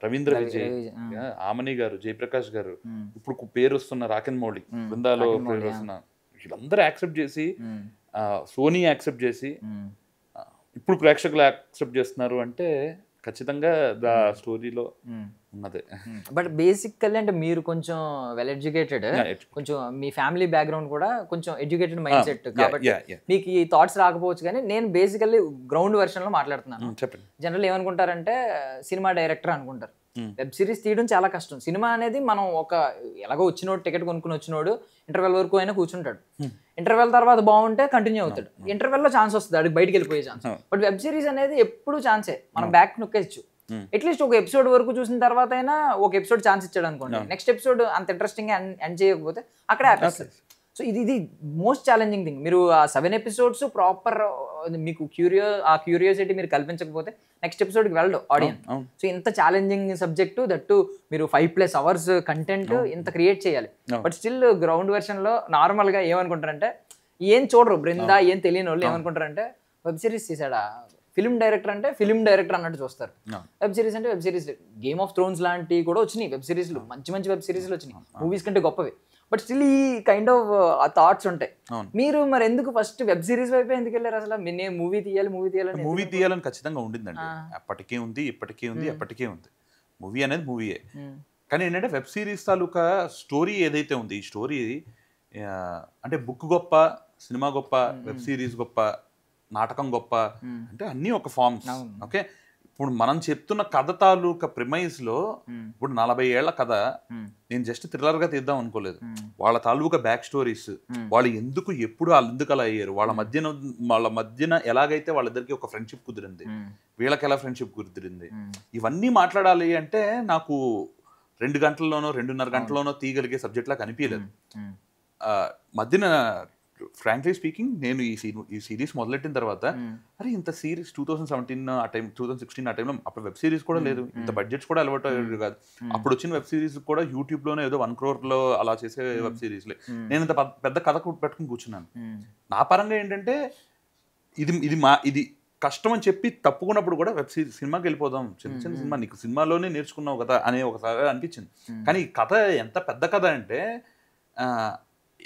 రవీంద్ర విజయ్ ఆమని గారు జయప్రకాష్ గారు ఇప్పుడు పేరు వస్తున్న రాకెన్ మౌళి బృందాలో పేరు వస్తున్న వీళ్ళందరూ యాక్సెప్ట్ చేసి సోనీ యాక్సెప్ట్ చేసి ఇప్పుడు ప్రేక్షకులు యాక్సెప్ట్ చేస్తున్నారు అంటే ఖచ్చితంగా దా స్టోరీలో ఉన్నది బట్ బేసికల్లీ అంటే మీరు కొంచెం వెల్ ఎడ్యుకేటెడ్ కొంచెం మీ ఫ్యామిలీ బ్యాక్గ్రౌండ్ కూడా కొంచెం ఎడ్యుకేటెడ్ మైండ్ సెట్ కాబట్టి మీకు ఈ థాట్స్ రాకపోవచ్చు కానీ నేను బేసికల్లీ గ్రౌండ్ వెర్షన్ లో మాట్లాడుతున్నాను చెప్పండి జనరల్ ఏమనుకుంటారంటే సినిమా డైరెక్టర్ అనుకుంటారు వెబ్ సిరీస్ తీయడం చాలా కష్టం సినిమా అనేది మనం ఒక ఎలాగో వచ్చినోడు టికెట్ కొనుక్కుని వచ్చినోడు ఇంటర్వెల్ వరకు అయినా కూర్చుంటాడు ఇంటర్వెల్ తర్వాత బాగుంటే కంటిన్యూ అవుతాడు ఇంటర్వెల్లో ఛాన్స్ వస్తుంది అడిగి బయటికి వెళ్ళిపోయే ఛాన్స్ బట్ వెబ్ సిరీస్ అనేది ఎప్పుడు ఛాన్సే మనం బ్యాక్ నొక్కేచ్చు అట్లీస్ట్ hmm. ఒక ఎపిసోడ్ వరకు చూసిన తర్వాత అయినా ఒక ఎపిసోడ్ ఛాన్స్ ఇచ్చాడు అనుకోండి నెక్స్ట్ ఎపిసోడ్ అంత ఇంట్రెస్టింగ్ ఎండ్ చేయకపోతే అక్కడే ఆపేస్తారు సో ఇది ఇది మోస్ట్ ఛాలెంజింగ్ థింగ్ మీరు ఆ సెవెన్ ఎపిసోడ్స్ ప్రాపర్ మీకు క్యూరియో ఆ క్యూరియాసిటీ మీరు కల్పించకపోతే నెక్స్ట్ ఎపిసోడ్కి వెళ్ళడు ఆడియన్స్ సో oh, oh. ఇంత ఛాలెంజింగ్ సబ్జెక్టు దట్టు మీరు ఫైవ్ ప్లస్ అవర్స్ కంటెంట్ ఇంత క్రియేట్ చేయాలి బట్ స్టిల్ గ్రౌండ్ వెర్షన్లో నార్మల్గా ఏమనుకుంటారంటే ఏం చూడరు బృందా oh. ఏం తెలియని వాళ్ళు ఏమనుకుంటారంటే వెబ్ సిరీస్ తీసాడా ఫిలిం డైరెక్టర్ అంటే ఫిల్మ్ డైరెక్టర్ అన్నట్టు చూస్తారు వెబ్ సిరీస్ అంటే web series Game of Thrones లాంటివి కూడా వచ్చినాయి వెబ్ సిరీస్లు మంచి మంచి వెబ్ సిరీస్లు వచ్చినాయి మూవీస్ కంటే గొప్పవి బట్ స్టిల్ ఈ కైండ్ ఆఫ్ ఆ థాట్స్ ఉంటాయి మీరు మరి ఎందుకు ఫస్ట్ వెబ్ సిరీస్ వైపు ఎందుకు వెళ్ళారు అసలు నేను మూవీ తీయాలి మూవీ తీయాలని మూవీ తీయాలని ఖచ్చితంగా ఉండిందండి అప్పటికే ఉంది ఇప్పటికే ఉంది అప్పటికే ఉంది మూవీ అనేది మూవీయే కానీ ఏంటంటే వెబ్ సిరీస్ తాలూకా స్టోరీ ఏదైతే ఉంది ఈ స్టోరీ అంటే బుక్ గొప్ప సినిమా గొప్ప వెబ్ సిరీస్ గొప్ప నాటకం గొప్ప అంటే అన్ని ఒక ఫామ్స్ ఓకే ఇప్పుడు మనం చెప్తున్న కథ తాలూకా ప్రిమైజ్ లో ఇప్పుడు నలభై ఏళ్ల కథ నేను జస్ట్ థ్రిల్లర్ గా తీద్దాం అనుకోలేదు వాళ్ళ తాలూకా బ్యాక్ స్టోరీస్ వాళ్ళు ఎందుకు ఎప్పుడు వాళ్ళు ఎందుకు అలా అయ్యారు వాళ్ళ మధ్యన వాళ్ళ మధ్యన ఎలాగైతే వాళ్ళిద్దరికి ఒక ఫ్రెండ్షిప్ కుదిరింది వీళ్ళకి ఎలా ఫ్రెండ్షిప్ కుదిరింది ఇవన్నీ మాట్లాడాలి అంటే నాకు రెండు గంటల్లోనో రెండున్నర గంటల్లోనో తీయగలిగే సబ్జెక్ట్ లాగా కనిపించలేదు మధ్యన ఫ్రాంక్లీ స్పీకింగ్ నేను ఈ ఈ సిరీస్ మొదలెట్టిన తర్వాత అరే ఇంత సిరీస్ టూ థౌసండ్ సెవెంటీన్ ఆ టైం టూ థౌసండ్ సిక్స్టీన్ ఆ టైంలో అప్పుడు వెబ్ సిరీస్ కూడా లేదు ఇంత బడ్జెట్స్ కూడా అలవాటు అయ్యారు కాదు అప్పుడు వచ్చిన వెబ్ సిరీస్ కూడా యూట్యూబ్లోనే ఏదో వన్ క్రోర్లో అలా చేసే వెబ్ సిరీస్లే నేను ఇంత పెద్ద కథ పెట్టుకుని కూర్చున్నాను నా పరంగా ఏంటంటే ఇది ఇది మా ఇది కష్టం అని చెప్పి తప్పుకున్నప్పుడు కూడా వెబ్ సిరీస్ సినిమాకి వెళ్ళిపోదాం చిన్న చిన్న సినిమా నీకు సినిమాలోనే నేర్చుకున్నావు కదా అనే ఒకసారి అనిపించింది కానీ ఈ కథ ఎంత పెద్ద కథ అంటే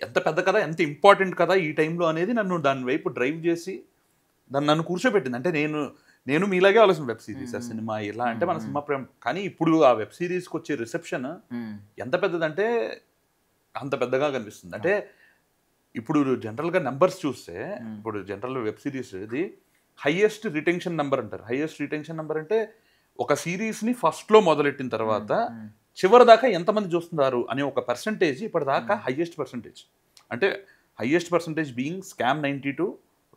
ఎంత పెద్ద కదా ఎంత ఇంపార్టెంట్ కదా ఈ టైంలో అనేది నన్ను దాని వైపు డ్రైవ్ చేసి దాన్ని నన్ను కూర్చోబెట్టింది అంటే నేను నేను మీలాగే ఆలోచన వెబ్ సిరీస్ ఆ సినిమా ఇలా అంటే మన సినిమా ప్రేమ కానీ ఇప్పుడు ఆ వెబ్ సిరీస్కి వచ్చే రిసెప్షన్ ఎంత పెద్దదంటే అంత పెద్దగా కనిపిస్తుంది అంటే ఇప్పుడు జనరల్గా నెంబర్స్ చూస్తే ఇప్పుడు జనరల్ వెబ్ సిరీస్ ఇది హైయెస్ట్ రిటెన్షన్ నెంబర్ అంటారు హైయెస్ట్ రిటెన్షన్ నెంబర్ అంటే ఒక సిరీస్ని ఫస్ట్లో మొదలెట్టిన తర్వాత చివరి దాకా ఎంతమంది చూస్తున్నారు అనే ఒక పర్సంటేజ్ ఇప్పటిదాకా హయ్యెస్ట్ hmm. పర్సంటేజ్ అంటే highest percentage being Scam ninety two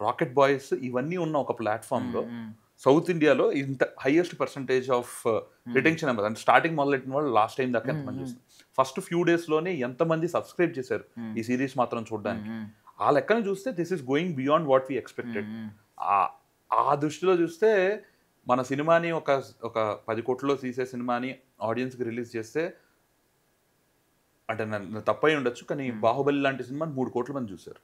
Rocket Boys ఇవన్నీ ఉన్న ఒక ప్లాట్ఫామ్లో సౌత్ ఇండియాలో ఇంత highest percentage of retention number అంటే స్టార్టింగ్ మొదలెట్టిన వాళ్ళు లాస్ట్ టైం దాకా ఎంతమంది చూస్తారు ఫస్ట్ ఫ్యూ డేస్లోనే ఎంతమంది సబ్స్క్రైబ్ చేశారు hmm. ఈ సిరీస్ మాత్రం చూడడానికి hmm, ఆ లెక్కను చూస్తే this is going beyond what we expected ఆ దృష్టిలో చూస్తే మన సినిమాని ఒక ఒక పది కోట్లలో తీసే సినిమాని ఆడియన్స్కి రిలీజ్ చేస్తే అంటే తప్పై ఉండొచ్చు కానీ బాహుబలి లాంటి సినిమాని మూడు కోట్ల మంది చూశారు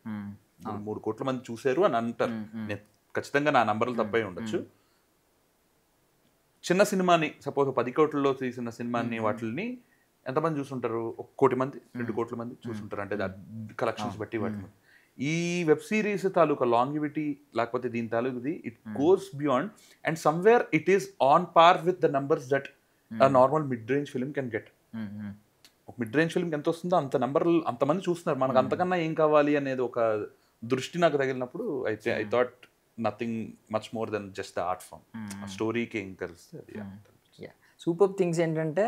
మూడు కోట్ల మంది చూశారు అని అంటారు నేను ఖచ్చితంగా నా నంబర్లు తప్పై ఉండొచ్చు చిన్న సినిమాని సపోజ్ పది కోట్లలో తీసిన సినిమాని వాటిని ఎంతమంది చూసుంటారు ఒక కోటి మంది రెండు కోట్ల మంది చూసుంటారు అంటే కలెక్షన్స్ బట్టి వాటిని ఈ వెబ్ సిరీస్ తాలూకా లాంగివిటీ లేకపోతే దీని తాలూకుది it goes beyond and somewhere it is on par with the numbers that normal mid range film can get ఒక మిడ్ రేంజ్ ఫిలిం ఎంత వస్తుందో అంత నెంబర్ అంతమంది చూస్తున్నారు మనకు hmm. అంతకన్నా ఏం కావాలి అనేది ఒక దృష్టి నాకు తగిలినప్పుడు అయితే I thought nothing much more then just the art form స్టోరీకి ఏం కలిస్తే అది సూపర్ hmm. థింగ్స్ ఏంటంటే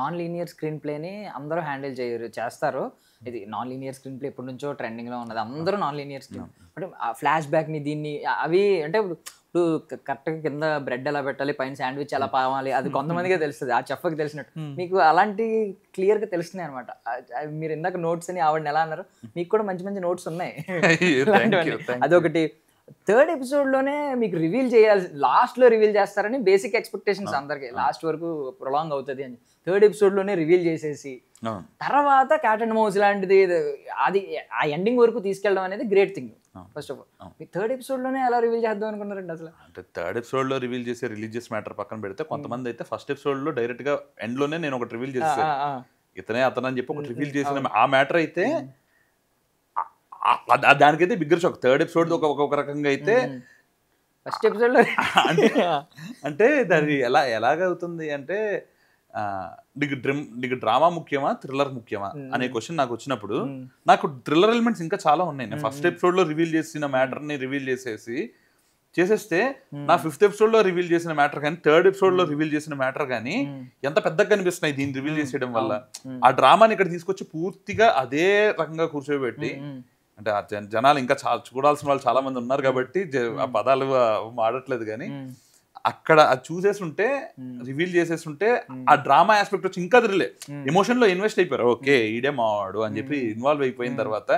నాన్ లీనియర్ స్క్రీన్ ప్లేని అందరూ హ్యాండిల్ చేయరు చేస్తారు ఇది నాన్ లీనియర్ స్క్రీన్ ప్లే ఎప్పటి నుంచో ట్రెండింగ్ లో ఉన్నది అందరూ నాన్ లీనియర్ స్క్రీన్ అంటే ఫ్లాష్ ని దీన్ని అవి అంటే ఇప్పుడు కరెక్ట్గా కింద బ్రెడ్ ఎలా పెట్టాలి పైన శాండ్విచ్ ఎలా పావాలి అది కొంతమందికే తెలుస్తుంది ఆ చెఫ్కి తెలిసినట్టు మీకు అలాంటి గా తెలుస్తున్నాయి అనమాట మీరు ఇందాక నోట్స్ అని ఆవిడని ఎలా అన్నారు మీకు కూడా మంచి మంచి నోట్స్ ఉన్నాయి *laughs* అదొకటి థర్డ్ ఎపిసోడ్ లోనే మీకు రివీల్ చేయాలి లాస్ట్ లో రివీల్ చేస్తారని బేసిక్ ఎక్స్పెక్టేషన్స్ అందరికి లాస్ట్ వరకు ప్రొలాంగ్ అవుతుంది అని థర్డ్ ఎపిసోడ్ లోనే రివీల్ చేసేసి తర్వాత క్యాట్ అండ్ మౌస్ లాంటిది అది ఆ ఎండింగ్ వరకు తీసుకెళ్ళడం అనేది great thing first of all మీ థర్డ్ ఎపిసోడ్లోనే ఎలా రివీల్ చేద్దాం అనుకున్నారండి అసలు అంటే థర్డ్ ఎపిసోడ్లో రివీల్ చేసే రిలీజియస్ మ్యాటర్ పక్కన పెడితే కొంతమంది hmm. అయితే ఫస్ట్ ఎపిసోడ్లో డైరెక్ట్గా ఎండ్లోనే నేను ఒకటి రివీల్ చేస్తాను ఇతనే అతను అని చెప్పి ఒకటి రివీల్ hmm. చేసిన ఆ మ్యాటర్ అయితే hmm. దానికైతే బిగ్గర్ షాక్ థర్డ్ ఎపిసోడ్ ఒక ఒక రకంగా అయితే ఫస్ట్ ఎపిసోడ్లో *laughs* *laughs* అంటే దాని ఎలా ఎలాగవుతుంది అంటే నీకు డ్రిమ్ నీకు డ్రామా ముఖ్యమా థ్రిల్లర్ ముఖ్యమా అనే క్వశ్చన్ నాకు వచ్చినప్పుడు నాకు థ్రిల్లర్ ఎలిమెంట్స్ ఇంకా చాలా ఉన్నాయి నేను ఫస్ట్ ఎపిసోడ్ లో రివీల్ చేసిన మ్యాటర్ ని రివీల్ చేసేసి చేసేస్తే నా ఫిఫ్త్ ఎపిసోడ్ లో రివీల్ చేసిన మ్యాటర్ కానీ థర్డ్ ఎపిసోడ్ లో రివీల్ చేసిన మ్యాటర్ కానీ ఎంత పెద్దగా కనిపిస్తున్నాయి దీన్ని రివీల్ చేసేయడం వల్ల ఆ డ్రామాని ఇక్కడ తీసుకొచ్చి పూర్తిగా అదే రకంగా కూర్చోబెట్టి అంటే జనాలు ఇంకా చాలా చూడాల్సిన వాళ్ళు చాలా మంది ఉన్నారు కాబట్టి ఆ పదాలు మాడట్లేదు కానీ అక్కడ అది చూసేస్తుంటే రివీల్ చేసేస్తుంటే ఆ డ్రామా ఆస్పెక్ట్ వచ్చి ఇంకా థ్రిల్లే ఎమోషన్ లో ఇన్వెస్ట్ అయిపోయారు ఓకే ఈడే మావాడు అని చెప్పి ఇన్వాల్వ్ అయిపోయిన తర్వాత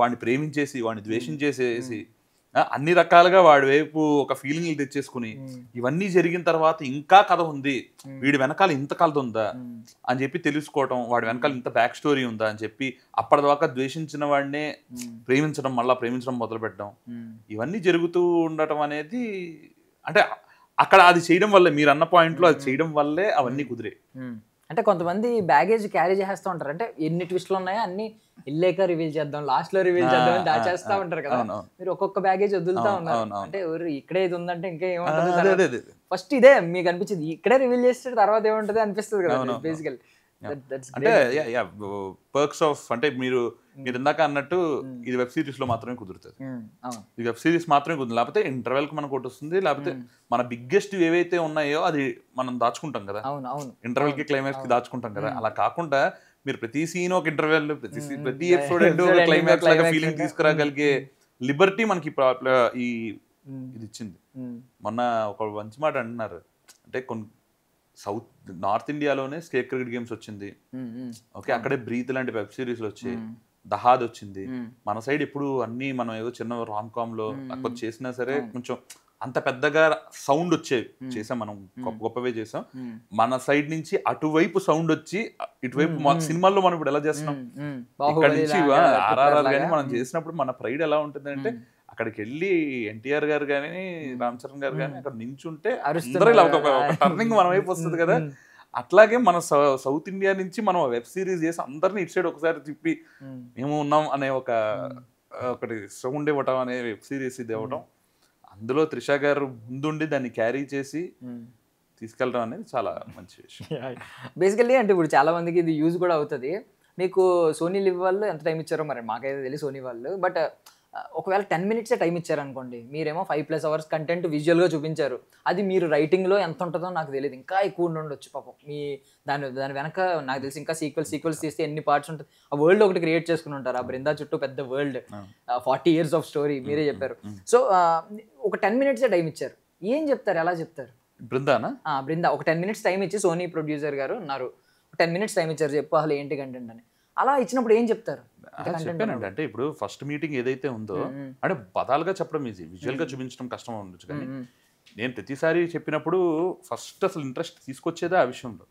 వాడిని ప్రేమించేసి వాడిని ద్వేషించేసేసి అన్ని రకాలుగా వాడి వైపు ఒక ఫీలింగ్ తెచ్చేసుకుని ఇవన్నీ జరిగిన తర్వాత ఇంకా కథ ఉంది వీడి వెనకాల ఇంత కథ ఉందా అని చెప్పి తెలుసుకోవటం వాడి వెనకాల ఇంత బ్యాక్ స్టోరీ ఉందా అని చెప్పి అప్పటిదాకా ద్వేషించిన వాడినే ప్రేమించడం మళ్ళీ ప్రేమించడం మొదలు పెట్టడం ఇవన్నీ జరుగుతూ ఉండటం అనేది అంటే అక్కడ అది చేయడం వల్లే మీరు అన్న పాయింట్లో అది చేయడం వల్లే అవన్నీ కుదిరే అంటే కొంతమంది బ్యాగేజ్ క్యారీ చేస్తూ ఉంటారు అంటే ఎన్ని ట్విస్ట్లు ఉన్నాయో అన్ని ఇల్లేక రివీల్ చేద్దాం లాస్ట్ లో రివీల్ చేద్దాం దాచేస్తా ఉంటారు కదా మీరు ఒక్కొక్క బ్యాగేజ్ వదులుతా ఉన్నారు అంటే ఎవరు ఇక్కడే ఇది ఉందంటే ఇంకా ఏముంటుంది ఫస్ట్ ఇదే మీకు అనిపించింది ఇక్కడే రివీల్ చేస్తే తర్వాత ఏముంటది అనిపిస్తుంది కదా బేసికల్లీ అంటే పర్క్స్ ఆఫ్ అంటే మీరు hmm. మీరు ఇందాక అన్నట్టు hmm. ఇది వెబ్ సిరీస్ లో మాత్రమే కుదురుతుంది hmm. ఇది వెబ్ సిరీస్ మాత్రమే కుదురు లేకపోతే ఇంటర్వెల్ కి మనకు ఒకటి వస్తుంది లేకపోతే మన బిగ్గెస్ట్ ఏవైతే ఉన్నాయో అది మనం దాచుకుంటాం కదా ఇంటర్వెల్ కి క్లైమాక్స్ కి దాచుకుంటాం కదా అలా కాకుండా మీరు ప్రతి సీన్ ఒక ఇంటర్వెల్ ప్రతి ప్రతి ఎపిసోడ్ క్లైమాక్స్ *laughs* లాగా ఫీలింగ్ తీసుకురాగలిగే లిబర్టీ మనకి ఈ ఇది ఇచ్చింది మొన్న ఒక మంచి మాట అంటున్నారు అంటే కొన్ని సౌత్ నార్త్ ఇండియాలోనే స్టేట్ క్రికెట్ గేమ్స్ వచ్చింది ఓకే అక్కడే బ్రీత్ లాంటి వెబ్ సిరీస్లు వచ్చి దహాద్ వచ్చింది మన సైడ్ ఇప్పుడు అన్ని మనం ఏదో చిన్న రామ్ కామ్ లో అక్కడ చేసినా సరే కొంచెం అంత పెద్దగా సౌండ్ వచ్చేవి చేసాం మనం గొప్ప గొప్పవే చేసాం మన సైడ్ నుంచి అటువైపు సౌండ్ వచ్చి ఇటువైపు సినిమాల్లో మనం ఇప్పుడు ఎలా చేస్తున్నాం ఇక్కడ నుంచి ఆర్ఆర్ఆర్ మనం చేసినప్పుడు మన ప్రైడ్ ఎలా ఉంటుంది అంటే అక్కడికి వెళ్ళి ఎన్టీఆర్ గారు కానీ రామ్ చరణ్ గారు కానీ అక్కడ నించుంటే అందరూ టర్నింగ్ మన వైపు వస్తుంది కదా అట్లాగే మన సౌత్ ఇండియా నుంచి మనం వెబ్ సిరీస్ చేసి అందరినీ ఇటు సైడ్ ఒకసారి తిప్పి మేము ఉన్నాం అనే ఒక ఒకటి సౌండ్ ఇవ్వటం అనే వెబ్ సిరీస్ ఇది ఇవ్వటం అందులో త్రిష గారు ముందుండి దాన్ని క్యారీ చేసి తీసుకెళ్ళడం అనేది చాలా మంచి విషయం బేసికల్లీ *laughs* అంటే ఇప్పుడు చాలా మందికి ఇది యూజ్ కూడా అవుతుంది మీకు సోనీ లివ్ వాళ్ళు ఎంత టైం ఇచ్చారో మరి మాకైతే తెలియదు సోనీ వాళ్ళు బట్ ఒకవేళ టెన్ మినిట్సే టైం ఇచ్చారనుకోండి మీరేమో ఫైవ్ ప్లస్ అవర్స్ కంటెంట్ విజువల్గా చూపించారు అది మీరు రైటింగ్లో ఎంత ఉంటుందో నాకు తెలియదు ఇంకా ఎక్కువ ఉండొచ్చు పాపం మీ దాని దాని వెనక నాకు తెలిసి ఇంకా సీక్వెల్ సీక్వెల్స్ తీస్తే ఎన్ని పార్ట్స్ ఉంటుంది ఆ వరల్డ్ ఒకటి క్రియేట్ చేసుకుని ఉంటారు ఆ బృందా చుట్టూ పెద్ద world forty years of story మీరే చెప్పారు సో ఒక టెన్ మినిట్సే టైం ఇచ్చారు ఏం చెప్తారు ఎలా చెప్తారు బృందానా బృందా ఒక టెన్ మినిట్స్ టైం ఇచ్చి సోనీ ప్రొడ్యూసర్ గారు ఉన్నారు టెన్ మినిట్స్ టైం ఇచ్చారు చెప్పు అసలు ఏంటి కంటెంట్ అని అలా ఇచ్చినప్పుడు ఏం చెప్తారు చెప్పానండి అంటే ఇప్పుడు ఫస్ట్ మీటింగ్ ఏదైతే ఉందో అంటే పదాలుగా చెప్పడం ఈజీ గా చూపించడం కష్టం ఉండొచ్చు కానీ నేను ప్రతిసారి చెప్పినప్పుడు ఫస్ట్ అసలు ఇంట్రెస్ట్ తీసుకొచ్చేదే ఆ విషయంలో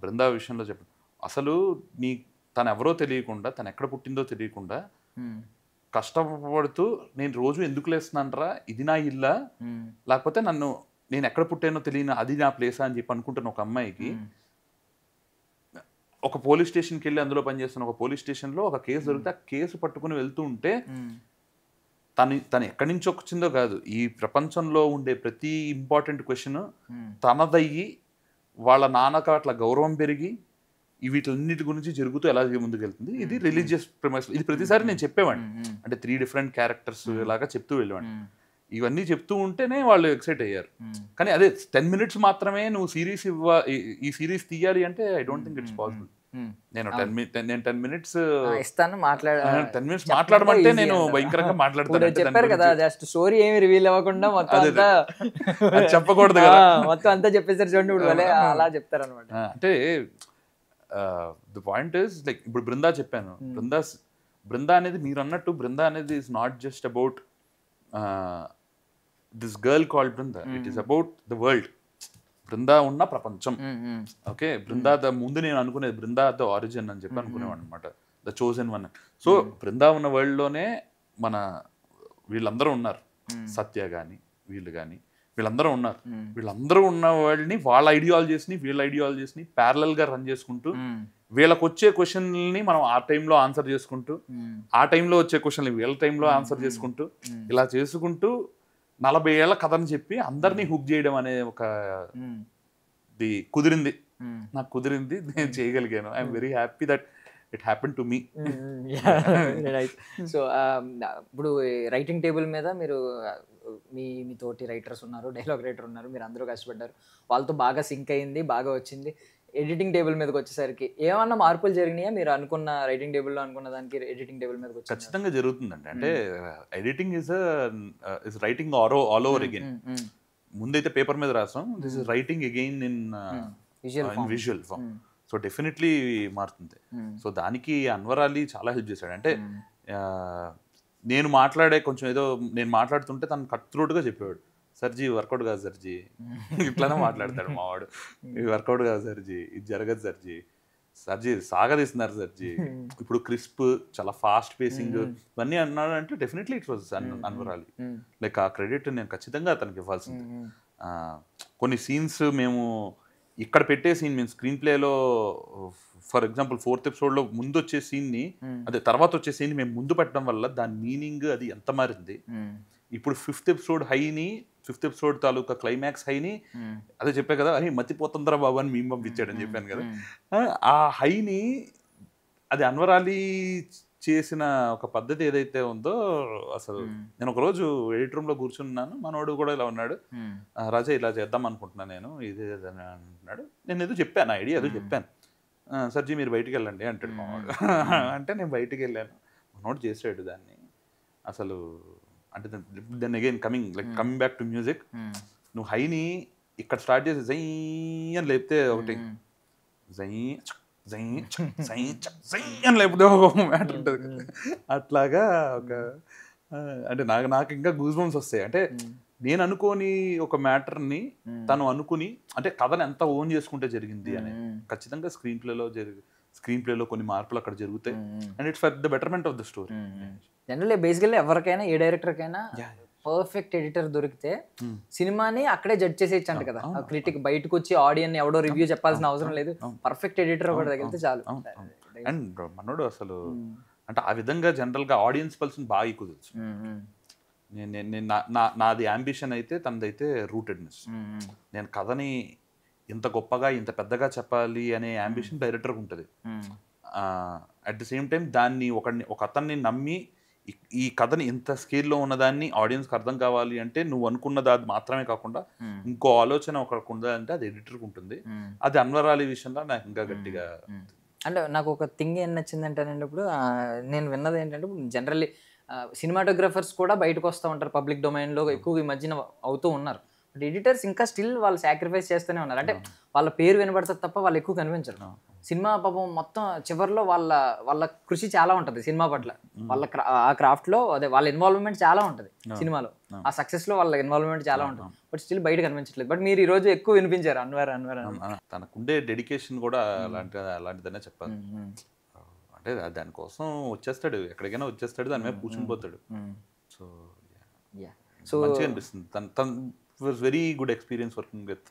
బృందా విషయంలో చెప్ప అసలు నీ తను ఎవరో తెలియకుండా తను ఎక్కడ పుట్టిందో తెలియకుండా కష్టపడుతూ నేను రోజు ఎందుకు లేస్తున్నానరా ఇది నా ఇల్లా లేకపోతే నన్ను నేను ఎక్కడ పుట్టానో తెలియని అది నా ప్లేసా అని చెప్పి అనుకుంటున్న ఒక అమ్మాయికి ఒక పోలీస్ స్టేషన్కి వెళ్ళి అందులో పనిచేస్తున్న ఒక పోలీస్ స్టేషన్లో ఒక కేసు దొరికితే ఆ కేసు పట్టుకుని వెళ్తూ ఉంటే తను తను ఎక్కడి నుంచి వచ్చిందో కాదు ఈ ప్రపంచంలో ఉండే ప్రతి ఇంపార్టెంట్ క్వశ్చన్ తనదయ్యి వాళ్ళ నాన్నక అట్లా గౌరవం పెరిగి వీటిలన్నిటి గురించి జరుగుతూ ఎలా ముందుకెళ్తుంది ఇది రిలీజియస్ ప్రమేస్ ఇది ప్రతిసారి నేను చెప్పేవాడిని అంటే త్రీ డిఫరెంట్ క్యారెక్టర్స్ లాగా చెప్తూ వెళ్ళేవాడిని ఇవన్నీ చెప్తూ ఉంటేనే వాళ్ళు ఎక్సైట్ అయ్యారు hmm. కానీ అదే టెన్ మినిట్స్ మాత్రమే నువ్వు సిరీస్ ఇవ్వ ఈ సిరీస్ తీయాలి అంటే I don't think it's possible నేను టెన్ నేను టెన్ మినిట్స్ ఇస్తాను మాట్లాడ టెన్ మినిట్స్ మాట్లాడమంటే నేను భయంకరంగా మాట్లాడుతున్నాను చెప్పారు కదా జస్ట్ స్టోరీ ఏమి రివీల్ అవ్వకుండా మొత్తం *laughs* చెప్పకూడదు కదా మొత్తం అంతా చూడండి ఇప్పుడు అలా చెప్తారు అనమాట అంటే ది పాయింట్ ఇస్ లైక్ ఇప్పుడు బృందా చెప్పాను hmm. బృందా బృందా అనేది మీరు అన్నట్టు బృందా అనేది is not just about this girl call Brinda it is about the world Brinda ఉన్న ప్రపంచం ఓకే బృందా ద ముందు నేను అనుకునేది బృందా ద ఆరిజిన్ అని చెప్పి అనుకునేవాడు అనమాట the chosen one so Brinda ఉన్న లోనే మన వీళ్ళందరూ ఉన్నారు hmm. సత్య కానీ వీళ్ళు కానీ వీళ్ళందరూ ఉన్నారు hmm. వీళ్ళందరూ ఉన్న వాళ్ళని వాళ్ళ ఐడియాలజీస్ని వీళ్ళ ఐడియాలజీస్ని గా రన్ చేసుకుంటూ hmm. వీళ్ళకి వచ్చే క్వశ్చన్ని మనం ఆ టైంలో ఆన్సర్ చేసుకుంటూ ఆ టైంలో వచ్చే క్వశ్చన్ వీళ్ళ టైంలో ఆన్సర్ చేసుకుంటూ ఇలా చేసుకుంటూ నలభై ఏళ్ల కథను చెప్పి అందరినీ హుక్ చేయడం అనే ఒక ది కుదిరింది నాకు కుదిరింది నేను చేయగలిగాను I'm very happy that it happen to me so ఇప్పుడు రైటింగ్ టేబుల్ మీద మీరు uh, మీ మీ తోటి రైటర్స్ ఉన్నారు డైలాగ్ రైటర్ ఉన్నారు మీరు అందరూ కష్టపడ్డారు వాళ్ళతో బాగా సింక్ అయింది బాగా వచ్చింది ఎడిటింగ్ టేబుల్ మీదకి వచ్చేసరికి ఏమన్నా మార్పులు జరిగినాయా మీరు అనుకున్న రైటింగ్ టేబుల్లో అనుకున్న దానికి ఎడిటింగ్ టేబుల్ మీద ఖచ్చితంగా జరుగుతుందండి అంటే editing is is writing all over again ముందైతే పేపర్ మీద రాసాం this is writing again in in visual form so definitely మారుతుంది సో దానికి అన్వర్ అలీ చాలా హెల్ప్ చేశాడు అంటే నేను మాట్లాడే కొంచెం ఏదో నేను మాట్లాడుతుంటే తను కట్ త్రోట్గా చెప్పేవాడు సర్జీ వర్కౌట్ కాదు సర్జీ *laughs* ఇట్లానే మాట్లాడతాడు మావాడు ఇది వర్కౌట్ కాదు సర్జీ ఇది జరగదు సర్జీ సర్జీ సాగదీస్తున్నారు సర్జీ *laughs* ఇప్పుడు క్రిస్ప్ చాలా ఫాస్ట్ పేసింగ్ ఇవన్నీ అన్నాడు అంటే డెఫినెట్లీ ఇట్ వాజ్ అనురాలి లైక్ ఆ క్రెడిట్ నేను ఖచ్చితంగా అతనికి ఇవ్వాల్సింది కొన్ని సీన్స్ మేము ఇక్కడ పెట్టే సీన్ మేము స్క్రీన్ ప్లేలో ఫర్ ఎగ్జాంపుల్ ఫోర్త్ ఎపిసోడ్లో ముందు వచ్చే సీన్ని అదే తర్వాత వచ్చే సీన్ మేము ముందు పెట్టడం వల్ల దాని మీనింగ్ అది ఎంత మారింది ఇప్పుడు ఫిఫ్త్ ఎపిసోడ్ హైని ఫిఫ్త్ ఎపిసోడ్ తాలూకా క్లైమాక్స్ హైని అదే చెప్పాను కదా అని మతిపోతుందరా బాబు అని మేము పంపించాడని చెప్పాను కదా ఆ హైని అది అన్వర్ అలీ చేసిన ఒక పద్ధతి ఏదైతే ఉందో అసలు నేను ఒకరోజు ఎడిట్ రూమ్ లో కూర్చున్నాను మనోడు కూడా ఇలా ఉన్నాడు రాజా ఇలా చేద్దాం అనుకుంటున్నాను నేను ఇది అంటున్నాడు నేను ఏదో చెప్పాను ఐడియా ఏదో చెప్పాను సర్జీ మీరు బయటికి వెళ్ళండి అంటాడు మామూలుగా *laughs* అంటే నేను బయటికి వెళ్ళాను మనోడు చేసాడు దాన్ని అసలు అంటే then again coming like coming back to music నువ్వు హైని ఇక్కడ స్టార్ట్ చేసి జై అని లేపితే ఒకటి hmm. జై *laughs* జై అని లేపితే ఒక మ్యాటర్ hmm. ఉంటుంది అట్లాగా ఒక అంటే నాకు నాకు ఇంకా గూజ్ బంప్స్ వస్తాయి అంటే hmm. నేను అనుకోని ఒక మ్యాటర్ని తను అనుకుని అంటే కథను ఎంత ఓన్ చేసుకుంటే జరిగింది అని ఖచ్చితంగా స్క్రీన్ ప్లేలో జరిగి స్క్రీన్ ప్లేలో కొన్ని మార్పులు అక్కడ జరుగుతాయి and it's for the betterment of the story generally basically ఎవరికైనా ఏ డైరెక్టర్కైనా పర్ఫెక్ట్ ఎడిటర్ దొరికితే hmm. సినిమాని అక్కడే జడ్జ్ చేసే అంట కదా క్రిటిక్ బయటకు వచ్చి ఆడియన్ ఎవడో రివ్యూ చెప్పాల్సిన అవసరం లేదు పర్ఫెక్ట్ ఎడిటర్ ఒకటి తగిలితే చాలు అండ్ మనోడు అసలు hmm. అంటే ఆ విధంగా జనరల్గా ఆడియన్స్ పల్స్ని బాగా ఎక్కువ తెలుసు hmm, నేను నాది అంబిషన్ అయితే తనదైతే రూటెడ్నెస్ నేను కథని ఇంత గొప్పగా ఇంత పెద్దగా చెప్పాలి అనే అంబిషన్ డైరెక్టర్ ఉంటుంది అట్ ది సేమ్ టైం దాన్ని ఒకడిని ఒక అతన్ని నమ్మి ఈ కథని ఇంత స్కేల్లో ఉన్నదాన్ని ఆడియన్స్కి అర్థం కావాలి అంటే నువ్వు అనుకున్న అది మాత్రమే కాకుండా ఇంకో ఆలోచన ఒకరికి ఉండదంటే అది ఎడిటర్కి ఉంటుంది అది అన్వర్ అలీ విషయంలో నాకు ఇంకా గట్టిగా అంటే నాకు ఒక థింగ్ ఏం నచ్చిందంటేనండి ఇప్పుడు నేను విన్నది ఏంటంటే ఇప్పుడు జనరల్లీ సినిమాటోగ్రఫర్స్ కూడా బయటకు వస్తూ ఉంటారు పబ్లిక్ డొమైన్లో ఎక్కువ ఈ మధ్యన అవుతూ ఉన్నారు బట్ ఎడిటర్స్ ఇంకా స్టిల్ వాళ్ళు సాక్రిఫైస్ చేస్తూనే ఉన్నారు అంటే వాళ్ళ పేరు వినబడతారు తప్ప వాళ్ళు ఎక్కువ కనిపించరు సినిమా పాపం మొత్తం చివరిలో వాళ్ళ వాళ్ళ కృషి చాలా ఉంటుంది సినిమా పట్ల వాళ్ళ ఆ క్రాఫ్ట్ లో అదే వాళ్ళ ఇన్వాల్వ్మెంట్ చాలా ఉంటుంది సినిమాలో ఆ సక్సెస్ లో వాళ్ళ ఇన్వాల్వ్మెంట్ చాలా ఉంటుంది బట్ స్టిల్ బయట కనిపించట్లేదు బట్ మీరు ఈ రోజు ఎక్కువ వినిపించారు అన్వర్ అన్వర్ తనకుండే డెడికేషన్ కూడా అలాంటి అలాంటిదనే చెప్పాలి అంటే దానికోసం వచ్చేస్తాడు ఎక్కడికైనా వచ్చేస్తాడు దాని మీద కూర్చుని పోతాడు సో సో మంచిగా అనిపిస్తుంది తన తన was very good experience working with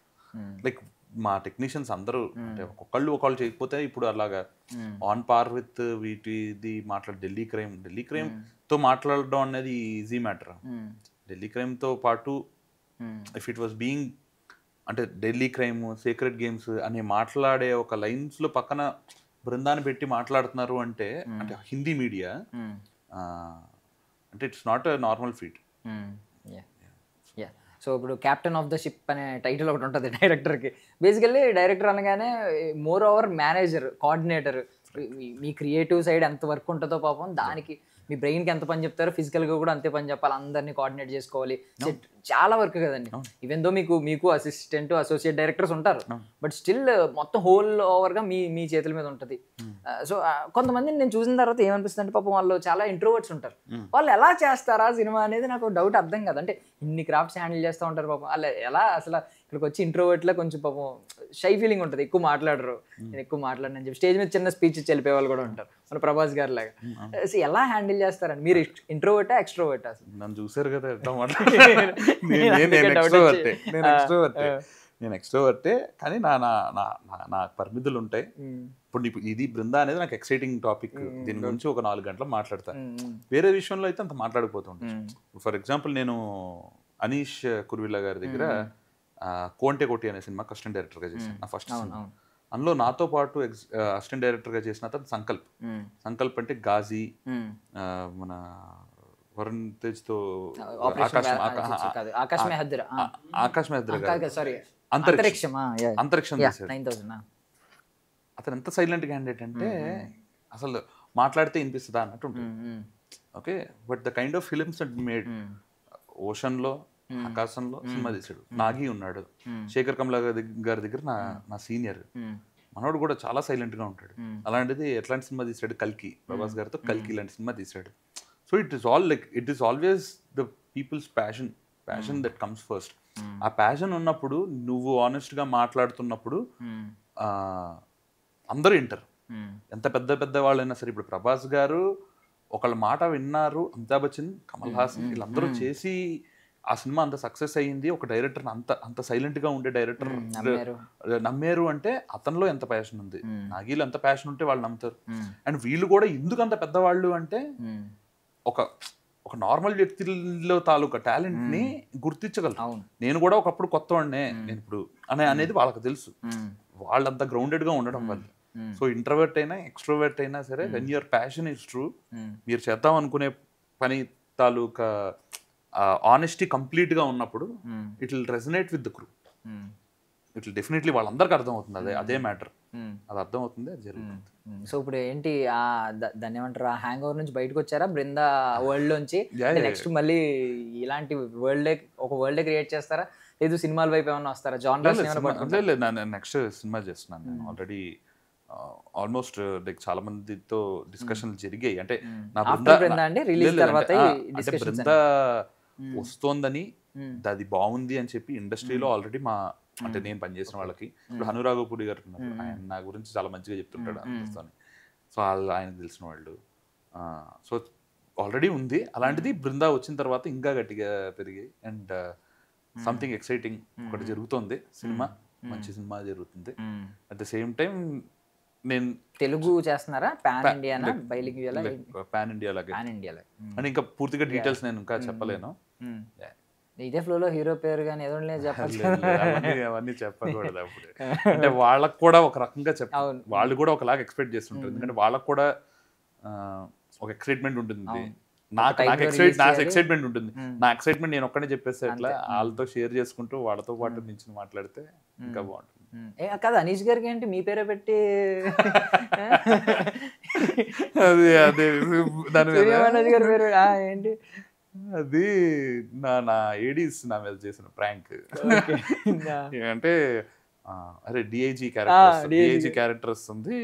like మా టెక్నీషియన్స్ అందరూ అంటే ఒక్కళ్ళు ఒకళ్ళు చేయకపోతే ఇప్పుడు అలాగా ఆన్ పార్ విత్ వీటిది మాట్లాడే ఢిల్లీ క్రైమ్ ఢిల్లీ క్రైమ్ తో మాట్లాడడం అనేది ఈజీ మ్యాటర్ ఢిల్లీ క్రైమ్ తో పాటు ఇఫ్ ఇట్ వాస్ బీయింగ్ అంటే ఢిల్లీ క్రైమ్ సీక్రెట్ గేమ్స్ అనే మాట్లాడే ఒక లైన్స్ లో పక్కన బృందాన్ని పెట్టి మాట్లాడుతున్నారు అంటే అంటే హిందీ మీడియా అంటే it's not normal feat so ఇప్పుడు క్యాప్టెన్ ఆఫ్ ద షిప్ అనే టైటిల్ ఒకటి ఉంటుంది డైరెక్టర్కి బేసికల్లీ డైరెక్టర్ అనగానే మోర్ ఓవర్ మేనేజర్ కోఆర్డినేటర్ మీ క్రియేటివ్ సైడ్ ఎంత వర్క్ ఉంటుందో పాపం దానికి మీ బ్రెయిన్కి ఎంత పని చెప్తారో ఫిజికల్గా కూడా అంతే పని చెప్పాలి అందరినీ కోఆర్డినేట్ చేసుకోవాలి చాలా వర్క్ కదండి ఈవెన్ దో మీకు మీకు అసిస్టెంట్ అసోసియేట్ డైరెక్టర్స్ ఉంటారు బట్ స్టిల్ మొత్తం హోల్ ఓవర్గా మీ మీ చేతుల మీద ఉంటుంది hmm. సో కొంతమందిని నేను చూసిన తర్వాత ఏమనిపిస్తుంది అంటే పాపం వాళ్ళు చాలా ఇంట్రోవర్ట్స్ ఉంటారు hmm. వాళ్ళు ఎలా చేస్తారా సినిమా అనేది నాకు డౌట్ అర్థం కదా అంటే ఇన్ని క్రాఫ్ట్స్ హ్యాండిల్ చేస్తూ ఉంటారు పాపం వాళ్ళు ఎలా అసలు ఇక్కడికి వచ్చి ఇంట్రోవర్ట్లో కొంచెం పాపం షై ఫీలింగ్ ఉంటుంది ఎక్కువ మాట్లాడరు hmm. నేను ఎక్కువ మాట్లాడనని చెప్పి స్టేజ్ మీద చిన్న స్పీచ్ చెల్లిపే వాళ్ళు కూడా ఉంటారు మన ప్రభాస్ గారి లాగా ఎలా హ్యాండిల్ చేస్తారని మీరు ఇంట్రోవర్టా ఎక్స్ట్రోవర్టా నన్ను చూసారు కదా *laughs* నేను ఎక్స్ట్రోవర్టే కానీ నా నా నా నా పరిమితులు ఉంటాయి ఇప్పుడు ఇది బృంద అనేది నాకు ఎక్సైటింగ్ టాపిక్ దీని గురించి ఒక నాలుగు గంటలు మాట్లాడతాను వేరే విషయంలో అయితే అంత మాట్లాడిపోతుంటాను ఫర్ ఎగ్జాంపుల్ నేను అనీష్ కుర్విల్లా గారి దగ్గర కోంటే కోటి అనే సినిమా కస్టమ్ డైరెక్టర్గా చేశాను నా ఫస్ట్ సినిమా అందులో నాతో పాటు ఎక్స్ అసిస్టెంట్ డైరెక్టర్గా చేసిన అతను సంకల్ప్ సంకల్ప్ అంటే గాజీ మన వరుణ్ తేజ్తో ఆకాశ్ మెహద్రా సారీ అంతరిక్షం అతను ఎంత సైలెంట్ క్యాండిడేట్ అంటే అసలు మాట్లాడితే వినిపిస్తుందా అన్నట్టు ఉంటుంది okay but the kind of films made ఓషన్లో ఆకాశంలో సినిమా తీసాడు నాగి ఉన్నాడు శేఖర్ కమలా గారి దగ్గర నా నా సీనియర్ మనోడు కూడా చాలా సైలెంట్ గా ఉంటాడు అలాంటిది ఎట్లాంటి సినిమా తీసాడు కల్కి ప్రభాస్ గారితో కల్కి ఇలాంటి సినిమా తీసాడు so it is all like it is always the people's passion passion that comes first ఆ ప్యాషన్ ఉన్నప్పుడు నువ్వు ఆనెస్ట్ గా మాట్లాడుతున్నప్పుడు అందరూ వింటారు ఎంత పెద్ద పెద్ద వాళ్ళైనా సరే ఇప్పుడు ప్రభాస్ గారు ఒకళ్ళ మాట విన్నారు అమితాబ్ బచ్చన్ కమల్ హాసన్ వీళ్ళందరూ చేసి ఆ సినిమా అంత సక్సెస్ అయ్యింది ఒక డైరెక్టర్ అంత అంత సైలెంట్ గా ఉండే డైరెక్టర్ నమ్మేరు అంటే అతనిలో ఎంత ప్యాషన్ ఉంది నాగీలు ఎంత ప్యాషన్ ఉంటే వాళ్ళు నమ్ముతారు అండ్ వీళ్ళు కూడా ఎందుకు అంత పెద్దవాళ్ళు అంటే ఒక ఒక నార్మల్ వ్యక్తిలో తాలూకా టాలెంట్ ని గుర్తించగలరు నేను కూడా ఒకప్పుడు కొత్త వాడినే నేను ఇప్పుడు అనే అనేది వాళ్ళకి తెలుసు వాళ్ళంత గ్రౌండెడ్ గా ఉండడం వల్ల సో ఇంటర్వర్ట్ అయినా ఎక్స్ట్రోవర్ట్ అయినా సరే when your passion is true మీరు చేద్దాం అనుకునే పని తాలూకా ఆనెస్టీ కంప్లీట్గా ఉన్నప్పుడు it will resonate with the crew it will definitely వాళ్ళందరికీ అర్థమవుతుంది అదే అదే hmm. Matter hmm. అది అర్థమవుతుంది అది జరుగుతుంది సో hmm. ఇప్పుడు ఏంటి ఆ దాన్ని ఆ హ్యాంగ్ ఓవర్ నుంచి బయటకు వచ్చారా బృంద వరల్డ్ నుంచి నెక్స్ట్ మళ్ళీ ఇలాంటి వరల్డ్ ఒక వరల్డ్ క్రియేట్ చేస్తారా లేదు సినిమాల వైపు ఏమైనా వస్తారా జాన్ నెక్స్ట్ సినిమా చేస్తున్నాను నేను ఆల్రెడీ ఆల్మోస్ట్ లైక్ చాలా మందితో డిస్కషన్లు జరిగాయి అంటే నా డిస్కషన్ వస్తోందని అది బాగుంది అని చెప్పి ఇండస్ట్రీలో ఆల్రెడీ మా అంటే నేను పనిచేసిన వాళ్ళకి ఇప్పుడు హనురాఘపుడి గారు ఉన్నారు ఆయన నా గురించి చాలా మంచిగా చెప్తుంటాడు అందుతోని సో వాళ్ళు ఆయన తెలిసిన వాళ్ళు సో ఆల్రెడీ ఉంది అలాంటిది బృందా వచ్చిన తర్వాత ఇంకా గట్టిగా పెరిగి అండ్ సంథింగ్ ఎక్సైటింగ్ ఒకటి జరుగుతుంది సినిమా మంచి సినిమా జరుగుతుంది అట్ ద సేమ్ టైం నేను తెలుగు చేస్తున్నారా పాన్ ఇండియా పాన్ ఇండియా లాగా అండ్ ఇంకా పూర్తిగా డీటెయిల్స్ నేను ఇంకా చెప్పలేను Hmm. ఇదే ఫ్లో లో హీరో పేరు కానీ ఏదో చెప్పాలి అవన్నీ చెప్పకూడదు అప్పుడు *laughs* అంటే వాళ్ళకు కూడా ఒక రకంగా చెప్పాలి వాళ్ళు కూడా ఒకలాగా ఎక్స్పెక్ట్ చేస్తుంటారు hmm. ఎందుకంటే వాళ్ళకు కూడా ఒక ఎక్సైట్మెంట్ ఉంటుంది నాకు నాకు ఎక్సైట్ hmm. నా ఎక్సైట్మెంట్ ఉంటుంది నా ఎక్సైట్మెంట్ నేను ఒక్కడే చెప్పేస్తే ఎట్లా వాళ్ళతో షేర్ చేసుకుంటూ వాళ్ళతో పాటు నుంచి మాట్లాడితే ఇంకా బాగుంటుంది ఏ కాదు అనీష్ గారికి ఏంటి మీ పేరే పెట్టి అదే *laughs* అదే *laughs* దాని గారి పేరు ఏంటి అది నా నా ఏడీస్ నా మీద చేసిన ప్రాంక్ *laughs* అంటే అరే డిఐజీ క్యారెక్టర్ డిఐజీ క్యారెక్టర్ వస్తుంది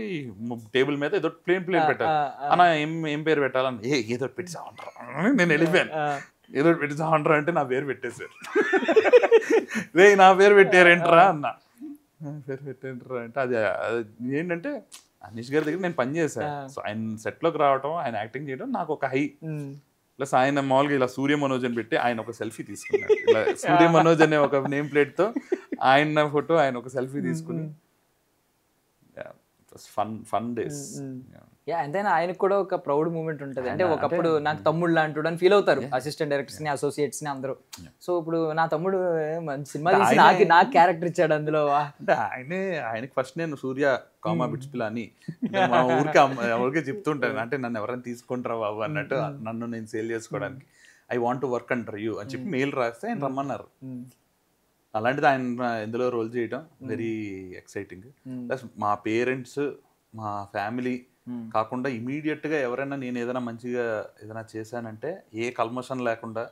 టేబుల్ మీద ఏదో ప్లేన్ ప్లేన్ పెట్టాలి అన్న ఏం ఏం పేరు పెట్టాలని ఏ ఏదో పెట్టి అని నేను వెళ్ళిపోయాను ఏదో పెట్టి చావంటారా అంటే నా పేరు పెట్టేశారు *laughs* రే నా పేరు పెట్టారేంట్రా అన్న పేరు పెట్టేంట్రా అంటే అది ఏంటంటే అనిష్ గారి దగ్గర నేను పనిచేశాను సో ఆయన సెట్లోకి రావటం ఆయన యాక్టింగ్ చేయడం నాకు ఒక హై ప్లస్ ఆయన మామూలుగా ఇలా సూర్య మనోజ్ అని పెట్టి ఆయన ఒక సెల్ఫీ తీసుకున్నాడు ఇలా సూర్య *laughs* మనోజ్ అనే ఒక నేమ్ ప్లేట్తో ఆయన ఫోటో ఆయన ఒక సెల్ఫీ తీసుకుని ఫన్ ఫన్ డేస్ యా ఎంతైనా ఆయనకు కూడా ఒక ప్రౌడ్ మూమెంట్ ఉంటుంది అంటే uh, ఒకప్పుడు నాకు తమ్ముడు లాంటి అని ఫీల్ అవుతారు అసిస్టెంట్ డైరెక్టర్స్ ని అసోసియేట్స్ ని అందరూ సో ఇప్పుడు నా తమ్ముడు మంచి సినిమా తీసి నాకు నాకు క్యారెక్టర్ ఇచ్చాడు అందులో అంటే ఆయనే ఆయనకి ఫస్ట్ నేను సూర్య కామా hmm. బిట్స్ పిల్ల అని మా ఊరికి ఎవరికే చెప్తుంటాను అంటే నన్ను ఎవరైనా తీసుకుంటారా బాబు అన్నట్టు hmm. నన్ను నేను సేల్ చేసుకోవడానికి ఐ వాంట్ టు వర్క్ అంటారు యూ అని చెప్పి మెయిల్ hmm. రాస్తే ఆయన రమ్మన్నారు అలాంటిది ఆయన ఇందులో రోల్ చేయడం వెరీ ఎక్సైటింగ్ ప్లస్ మా పేరెంట్స్ మా ఫ్యామిలీ కాకుండా గా ఎవరైనా నేను ఏదైనా మంచిగా ఏదైనా చేశానంటే ఏ కల్మోషన్ లేకుండా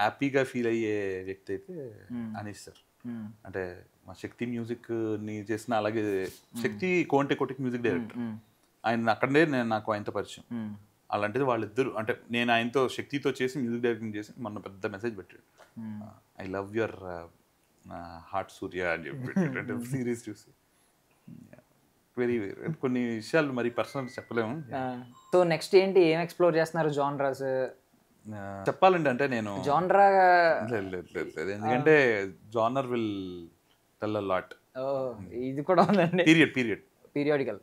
హ్యాపీగా ఫీల్ అయ్యే వ్యక్తి అయితే అనీష్ సార్ అంటే మా శక్తి మ్యూజిక్ ని చేసిన అలాగే శక్తి కోంటే కోటిక్ మ్యూజిక్ డైరెక్టర్ ఆయన అక్కడనే నేను నాకు ఆయనతో పరిచయం అలాంటిది వాళ్ళిద్దరు అంటే నేను ఆయనతో శక్తితో చేసి మ్యూజిక్ డైరెక్టింగ్ చేసి మొన్న పెద్ద మెసేజ్ పెట్టాడు I love your heart Surya అని చెప్పి సిరీస్ *laughs* చూసి వెరీ వెరీ కొన్ని విషయాలు మరి పర్సనల్ చెప్పలేము సో నెక్స్ట్ ఏంటి ఏం ఎక్స్ప్లోర్ చేస్తున్నారు రాజ్ చెప్పాలండి అంటే నేను జాన్రా ఎందుకంటే genre will tell a lot ఇది కూడా ఉందండి period period periodical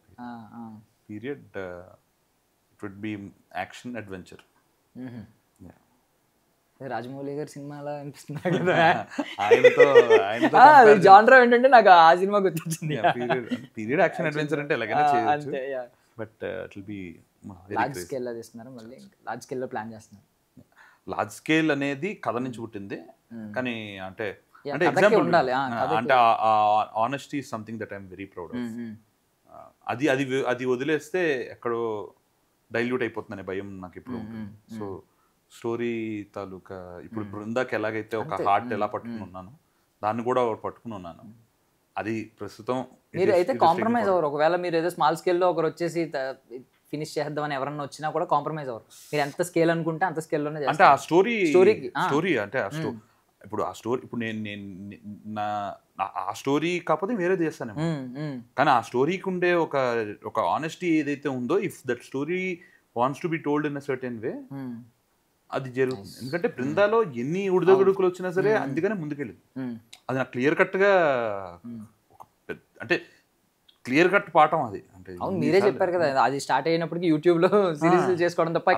period it would be action adventure Rajamouli గారి సినిమాలో అనిపిస్తున్నాయి *laughs* కదా ఆయనతో ఏంటంటే నాకు ఆ సినిమా గుర్తించింది పీరియడ్ యాక్షన్ అడ్వెంచర్ అంటే ఎలాగైనా but it be large scale లో చేస్తున్నారు మళ్ళీ లార్జ్ స్కేల్ లో ప్లాన్ చేస్తున్నారు లార్జ్ స్కేల్ అనేది కథ నుంచి పుట్టింది hmm. కానీ అంటే అంటే ఎగ్జాంపుల్ ఉండాలి అంటే honesty something that I'm very proud of అది అది అది వదిలేస్తే ఎక్కడో డైల్యూట్ అయిపోతుందనే భయం నాకు ఇప్పుడు hmm, సో hmm, స్టోరీ తాలూకా ఇప్పుడు బృందాకి ఎలాగైతే ఒక హార్ట్ ఎలా పట్టుకుని ఉన్నాను దాన్ని కూడా పట్టుకుని ఉన్నాను అది ప్రస్తుతం మీరు అయితే కాంప్రమైజ్ అవ్వరు ఒకవేళ మీరు ఏదో స్మాల్ స్కేల్లో ఒకరు వచ్చేసి ఫినిష్ చేద్దామని ఎవరన్నా వచ్చినా కూడా కాంప్రమైజ్ అవ్వరు మీరు ఎంత స్కేల్ అనుకుంటే అంత స్కేల్లోనే అంటే ఆ స్టోరీ స్టోరీ స్టోరీ అంటే ఆ స్టోరీ ఇప్పుడు ఆ స్టోరీ ఇప్పుడు నేను నేను నా ఆ స్టోరీ కాకపోతే వేరే చేస్తాను కానీ ఆ స్టోరీకి ఉండే ఒక ఒక ఆనెస్టీ ఏదైతే ఉందో if that story wants to be told in a certain way అది జరుగుతుంది ఎందుకంటే hmm. బృందాలో ఎన్ని ఉడిదొడుకులు వచ్చినా సరే hmm. అందుకనే ముందుకెళ్ళింది hmm. అది నాకు క్లియర్ కట్ గా అంటే క్లియర్ కట్ పాఠం అది అంటే మీరే చెప్పారు కదా అది స్టార్ట్ అయినప్పటికి యూట్యూబ్ లో ah. సిరీస్ చేసుకోవడం తప్ప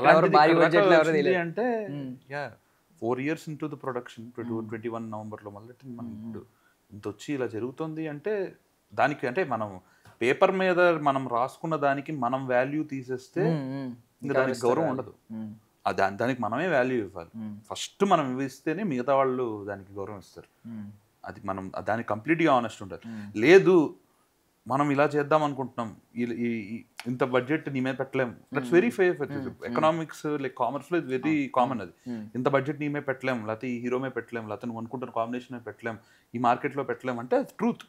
అంటే four years to the production twenty twenty one లో మళ్ళీ మనం ఇంత వచ్చి ఇలా జరుగుతుంది అంటే దానికి అంటే మనం పేపర్ మీద మనం రాసుకున్న దానికి మనం వాల్యూ తీసేస్తే ఇంకా దానికి గౌరవం ఉండదు దాని దానికి మనమే వాల్యూ ఇవ్వాలి ఫస్ట్ hmm. మనం ఇస్తేనే మిగతా వాళ్ళు దానికి గౌరవం ఇస్తారు hmm. అది మనం దానికి కంప్లీట్గా ఆనెస్ట్ ఉంటారు లేదు మనం ఇలా చేద్దాం అనుకుంటున్నాం ఇంత బడ్జెట్ నీ మీద పెట్టలేము that's very fair economics like కామర్స్లో ఇది వెరీ కామన్ అది hmm. ఇంత బడ్జెట్ నీ మీద పెట్టలేము లేకపోతే ఈ హీరో మీద పెట్టలేము లేకపోతే నువ్వు అనుకుంటున్న కాంబినేషన్ పెట్టలేం ఈ మార్కెట్లో పెట్టలేము అంటే ట్రూత్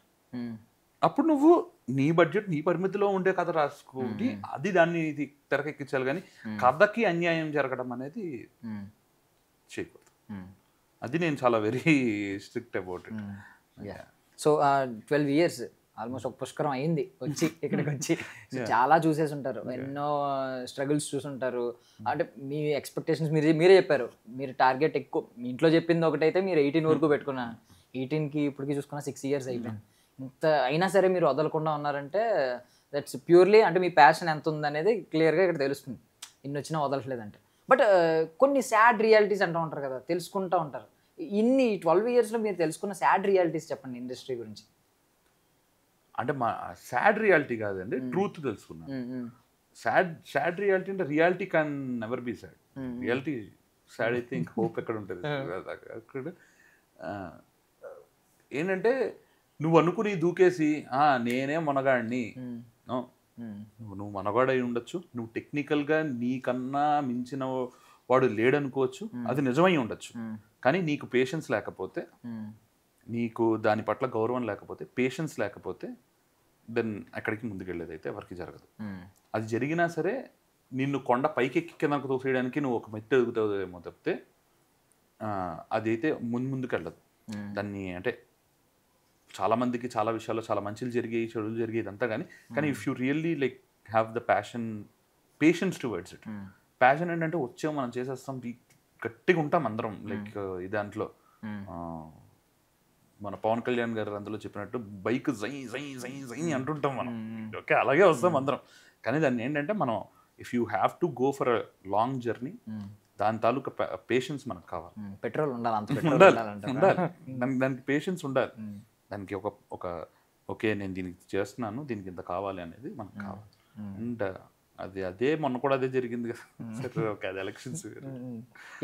అప్పుడు నువ్వు నీ బడ్జెట్ నీ పరిమితిలో ఉండే కథ రాసుకుని అది దాన్ని ఇది తెరకెక్కించాలి కానీ కథకి అన్యాయం జరగడం అనేది చేయకూడదు అది నేను చాలా very strict about it so twelve years almost ఒక పుష్కరం అయింది వచ్చి *laughs* ఇక్కడికి వచ్చి చాలా చూసేసి ఉంటారు ఎన్నో స్ట్రగుల్స్ uh, చూసుంటారు అంటే మీ ఎక్స్పెక్టేషన్స్ మీరు మీరే చెప్పారు మీరు టార్గెట్ ఎక్కువ మీ ఇంట్లో చెప్పింది ఒకటైతే మీరు ఎయిటీన్ వరకు పెట్టుకున్నాను ఎయిటీన్కి ఇప్పటికి చూసుకున్న సిక్స్ ఇయర్స్ అయిపోయింది ఎంత అయినా సరే మీరు వదలకుండా ఉన్నారంటే దట్స్ ప్యూర్లీ అంటే మీ ప్యాషన్ ఎంత ఉందనేది క్లియర్గా ఇక్కడ తెలుస్తుంది ఇన్ని వచ్చినా వదలట్లేదంటే బట్ uh, కొన్ని సాడ్ రియాలిటీస్ అంటూ ఉంటారు కదా తెలుసుకుంటూ ఉంటారు ఇన్ని ట్వెల్వ్ ఇయర్స్లో మీరు తెలుసుకున్న సాడ్ రియాలిటీస్ చెప్పండి ఇండస్ట్రీ గురించి అంటే మా సాడ్ రియాలిటీ కాదండి ట్రూత్ తెలుసుకున్నా సాడ్ సాడ్ రియాలిటీ అంటే reality can never be sad reality sad అయితే ఇంకా హోప్ ఎక్కడ ఉంటుంది hmm. అక్కడ ఏంటంటే నువ్వు అనుకుని దూకేసి నేనే మనగాడిని నువ్వు మనగాడై ఉండొచ్చు నువ్వు టెక్నికల్గా నీకన్నా మించిన వాడు లేడనుకోవచ్చు అది నిజమై ఉండొచ్చు కానీ నీకు పేషెన్స్ లేకపోతే నీకు దాని పట్ల గౌరవం లేకపోతే పేషెన్స్ లేకపోతే దెన్ అక్కడికి ముందుకెళ్ళేది అయితే ఎవరికి జరగదు అది జరిగినా సరే నిన్ను కొండ పైకి ఎక్కి కిందకు తోసేయడానికి నువ్వు ఒక మెట్టు ఏమో తప్పితే అదైతే ముందు ముందుకు వెళ్ళదు దాన్ని అంటే చాలామందికి చాలా విషయాల్లో చాలా మంచిలు జరిగాయి చెడులు జరిగాయి ఇదంతా కానీ కానీ if you really like have the passion patience towards it passion ఏంటంటే వచ్చే మనం చేసేస్తాం గట్టిగా ఉంటాం అందరం లైక్ దాంట్లో మన పవన్ కళ్యాణ్ గారు అందులో చెప్పినట్టు బైక్ జై జై జై జై అంటుంటాం మనం ఓకే అలాగే వస్తాం అందరం కానీ దాన్ని ఏంటంటే మనం if you have to go for a long journey దాని తాలూకా పేషెన్స్ మనకు కావాలి పెట్రోల్ ఉండాలి అంత *laughs* ఉండాలి *laughs* దానికి పేషెన్స్ ఉండాలి దానికి ఒక ఒక ఓకే నేను దీనికి చేస్తున్నాను దీనికి ఇంత కావాలి అనేది మనకు కావాలి అండ్ అది అదే మొన్న కూడా అదే జరిగింది కదా *laughs* సరే ఓకే అది ఎలక్షన్స్